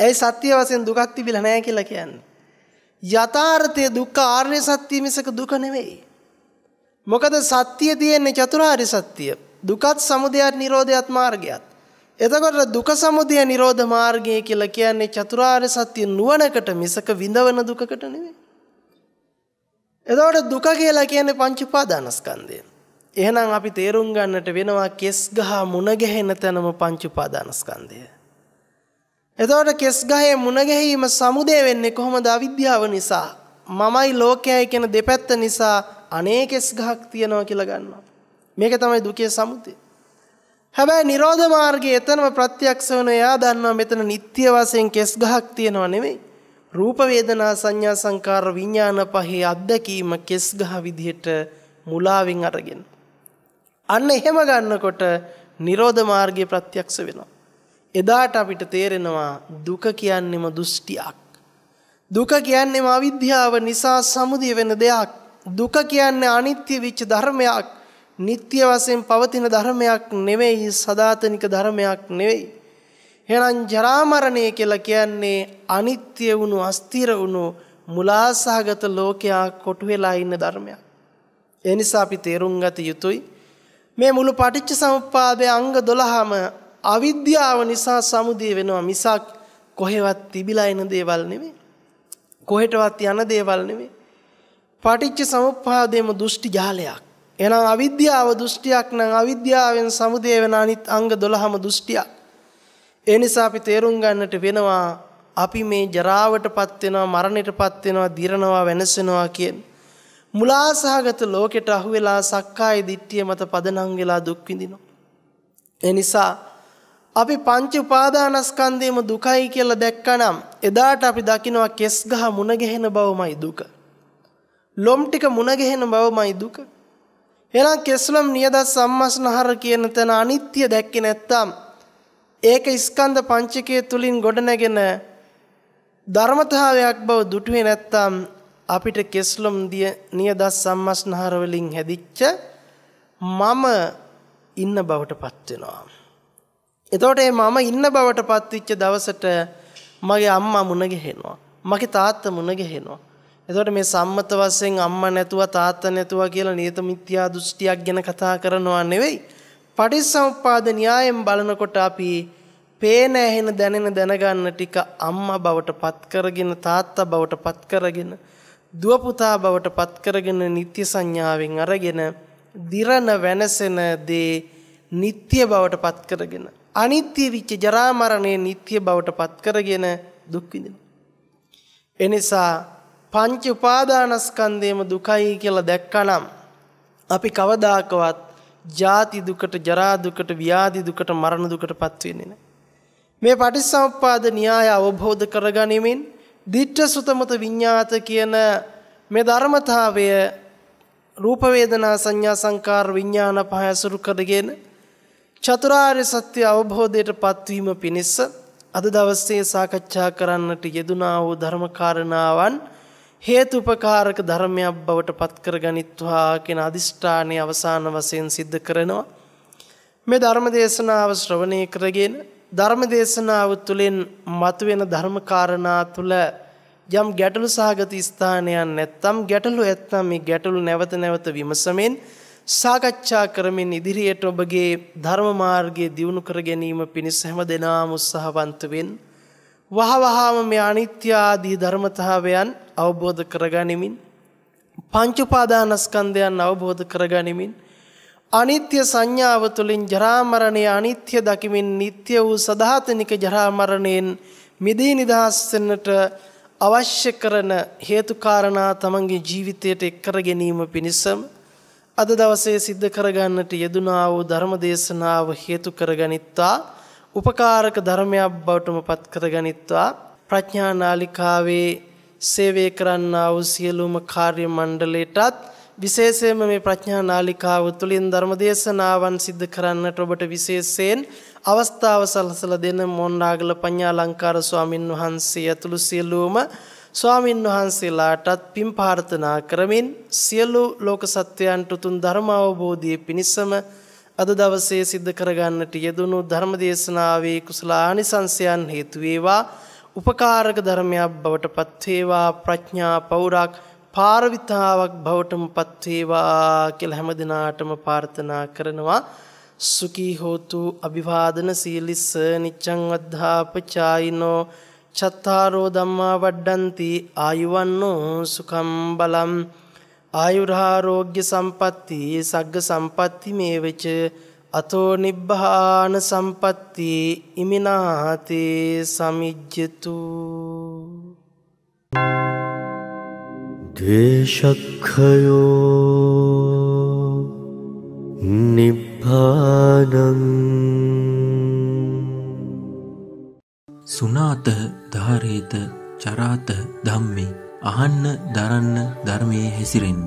ඇයි සත්‍ය වශයෙන් දුකක් තිබිලා නැහැ කියලා කියන්නේ? යථාර්ථයේ දුක්ඛ ආර්ය සත්‍ය මිසක දුක නෙවෙයි. මොකද සත්‍යය තියෙන්නේ චතුරාර්ය සත්‍යය. දුකත් සමුදයත් නිරෝධයත් මාර්ගයත්. එතකොට දුක සමුදය නිරෝධ මාර්ගය කියලා කියන්නේ චතුරාර්ය සත්‍ය නුවණකට මිසක විඳවන දුකකට නෙවෙයි. එතකොට දුක කියලා කියන්නේ පංච උපාදානස්කන්ධය. එහෙනම් අපි තේරුම් ගන්නට වෙනවා කෙස් ගහ මුණ ගැහෙන තැනම පංච උපාදානස්කන්ධය. එතකොට කෙස් ගහේ මුණ ගැහිම සමුදය වෙන්නේ කොහොමද අවිද්‍යාව නිසා? මමයි ලෝකයයි කියන දෙපැත්ත නිසා අනේකෙස් ගහක් තියෙනවා කියලා ගන්නවා. මේක තමයි දුකේ සමුදය. හැබැයි නිරෝධ මාර්ගයේ එතනම ප්‍රත්‍යක්ෂ වෙන එයා දන්නවා මෙතන නිට්ටය වශයෙන් කෙස් ගහක් තියෙනවා නෙමෙයි. රූප වේදනා සංඥා සංකාර විඥාන පහේ අත්දැකීම කෙස් ගහ විදිහට මුලාවෙන් අරගෙන. අන්න එහෙම ගන්නකොට නිරෝධ මාර්ගය ප්‍රත්‍යක්ෂ වෙනවා. එදාට අපිට තේරෙනවා දුක කියන්නේම දුෂ්ටියක්. දුක කියන්නේ මා විද්‍යාව නිසා සමුදය වෙන දෙයක්. දුක කියන්නේ අනිත්‍ය විච ධර්මයක්. නিত্য වශයෙන් පවතින ධර්මයක් නෙවෙයි සදාතනික ධර්මයක් නෙවෙයි. එහෙනම් ජරා මරණය කියලා කියන්නේ අනිත්‍ය වුණු අස්තිර වුණු මුලාසහගත ලෝකයා කොටු වෙලා ඉන්න ධර්මයක්. ඒ නිසා අපි තේරුම් ගත යුතුයි මේ මුළු පටිච්ච සමුප්පාදයේ අංග 12ම අවිද්‍යාව නිසා සමුදය වෙනවා මිසක් කොහෙවත් තිබිලා එන දේවල් නෙමෙයි. කොහෙටවත් යන දේවල් නෙමෙයි. පටිච්ච සමුප්පාදයේම දෘෂ්ටි ජාලයක්. එහෙනම් අවිද්‍යාව දෘෂ්ටියක් නම් අවිද්‍යාවෙන් සමුදේ වෙන අනිත් අංග 12ම දෘෂ්ටියක්. ඒ නිසා අපි තේරුම් ගන්නට වෙනවා අපි මේ ජරාවටපත් වෙනවා මරණයටපත් වෙනවා දිරනවා වෙනසෙනවා කියන මුලාසහගත ලෝකෙට අහුවෙලා සක්කාය දිට්ඨිය මත පදනම් වෙලා දුක් විඳිනවා. ඒ නිසා අපි පංච උපාදානස්කන්ධයේම දුකයි කියලා දැක්කනම් එදාට අපි දකිනවා කෙස් ගහ මුණ ගැහෙන බවමයි දුක. ලොම් ටික මුණ ගැහෙන බවමයි දුක. එහෙනම් කෙස්ලම් නියද සම්මස්නහර කියන තැන අනිත්‍ය දැක්කේ නැත්තම් ඒක ස්කන්ධ පංචකයේ තුලින් ගොඩනැගෙන ධර්මතාවයක් බව දුටුවේ නැත්තම් අපිට කෙස්ලොම් දිය නියද සම්මස්නහර වලින් හැදිච්ච මම ඉන්න බවට පත් වෙනවා. එතකොට මේ මම ඉන්න බවට පත්විච්ච දවසට මගේ අම්මා මුණ ගැහෙනවා. මගේ තාත්තා මුණ ගැහෙනවා. එතකොට මේ සම්මත වශයෙන් අම්මා නැතුව තාත්තා නැතුව කියලා නියත මිත්‍යා දෘෂ්ටියක් ගැන කතා කරනවා නෙවෙයි. පටිච්චසමුප්පාද න්‍යායෙන් බලනකොට අපි පේන ඇහෙන දැනෙන දැනගන්න ටික අම්මා බවට පත් කරගෙන තාත්තා බවට පත් කරගෙන දුව පුතා බවට පත් කරගෙන නිත්‍ය සංඥාවෙන් අරගෙන දිරණ වෙනසෙන දේ නිත්‍ය බවට පත් කරගෙන අනිත්‍ය විච්ච ජරා මරණය නිට්ටය බවට පත් කරගෙන දුක් විඳිනවා. එනිසා පංච උපාදානස්කන්ධයම දුකයි කියලා දැක්කනම් අපි කවදාකවත් ජාති දුකට ජරා දුකට ව්‍යාධි දුකට මරණ දුකට පත් වෙන්නේ නැහැ. මේ පටිච්චසමුප්පාද න්‍යාය අවබෝධ කරගැනීමෙන් දිට්ඨ සුතමත විඤ්ඤාත කියන මේ ධර්මතාවය රූප වේදනා සංඥා සංකාර විඥාන පහ ඇසුරු කරගෙන චතුරාර්ය සත්‍ය අවබෝධයට පත්වීම පිණිස අද දවසේ සාකච්ඡා කරන්නට යෙදුනා වූ ධර්මකාරණාවන් හේතුපකාරක ධර්මයක් බවට පත් කරගනිත්වා කියන අදිෂ්ඨානය අවසාන වශයෙන් සිද්ධ කරනවා මේ ධර්ම දේශනාව ශ්‍රවණය කරගෙන ධර්ම දේශනාව තුළින් මතුවෙන ධර්මකාරණා තුළ යම් ගැටලු සහගත ස්ථානයක් නැත්නම් ගැටලු ඇත්නම් මේ ගැටලු නැවත නැවත විමසමින් සාකච්ඡා කරමින් ඉදිරියට ඔබගේ ධර්ම මාර්ගයේ දියුණු කර ගැනීම පිණිස හැම දෙනාම උත්සාහවන්ත වෙන්න. වහවහාම මේ අනිත්‍ය ආදී ධර්මතාවයන් අවබෝධ කරගනිමින් පංච උපාදානස්කන්ධයන් අවබෝධ කරගනිමින් අනිත්‍ය සංඥාව තුළින් ජරා මරණය අනිත්‍ය දකිමින් නিত্য වූ සදාතනික ජරා මරණයෙන් මිදී නිදහස් වෙන්නට අවශ්‍ය කරන හේතු කාරණා තමන්ගේ ජීවිතයට එක් කර ගැනීම පිණිසම අද දවසේ සිද්ධ කරගන්නට යෙදුනා වූ ධර්ම දේශනාව හේතු කරගනිත්වා උපකාරක ධර්මයක් බවටම පත් කරගනිත්වා ප්‍රඥානාලිකාවේ සේවය කරන්නා වූ සියලුම කාර්ය මණ්ඩලයටත් විශේෂයෙන්ම මේ ප්‍රඥා නාලිකාව තුළින් ධර්ම දේශනාවන් සිද්ධ කරන්නට ඔබට විශේෂයෙන් අවස්ථාව සලසලා දෙන මොණ්ඩාගල පඤ්ඤාලංකාර ස්වාමින් වහන්සේ ඇතුළු සියලුම ස්වාමින් වහන්සේලාටත් පින් ප්‍රාර්ථනා කරමින් සියලු ලෝක සත්වයන්ට උතුම් ධර්ම අවබෝධයේ පිණසම අද දවසේ සිද්ධ කරගන්නට යෙදුණු ධර්ම දේශනාවේ කුසල ආනිසංසයන් හේතු වේවා උපකාරක ධර්මයක් බවට පත් වේවා ප්‍රඥා පෞරක් පාරවිතාවක් බවටම පත් වේවා කියලා හැම දිනාටම ප්‍රාර්ථනා කරනවා සුඛී හෝතු අභිවාදන සීලිස්ස නිච්ඡං වද්ධාපචායිනෝ චත්තාරෝ ධම්මා වඩ්ඩಂತಿ ආයුවන්නෝ සුඛම් බලම් ආයුරාෝග්‍ය සම්පatti සග්ග සම්පatti මේවච අතෝ නිබ්බාන සම්පatti ඉමිනාති සමිජ්ජතු ද්වේෂක්ඛයෝ නිබ්බානං සුනාත ධාරේත චරාත ධම්මේ අහන්න දරන්න ධර්මයේ හැසිරෙන්න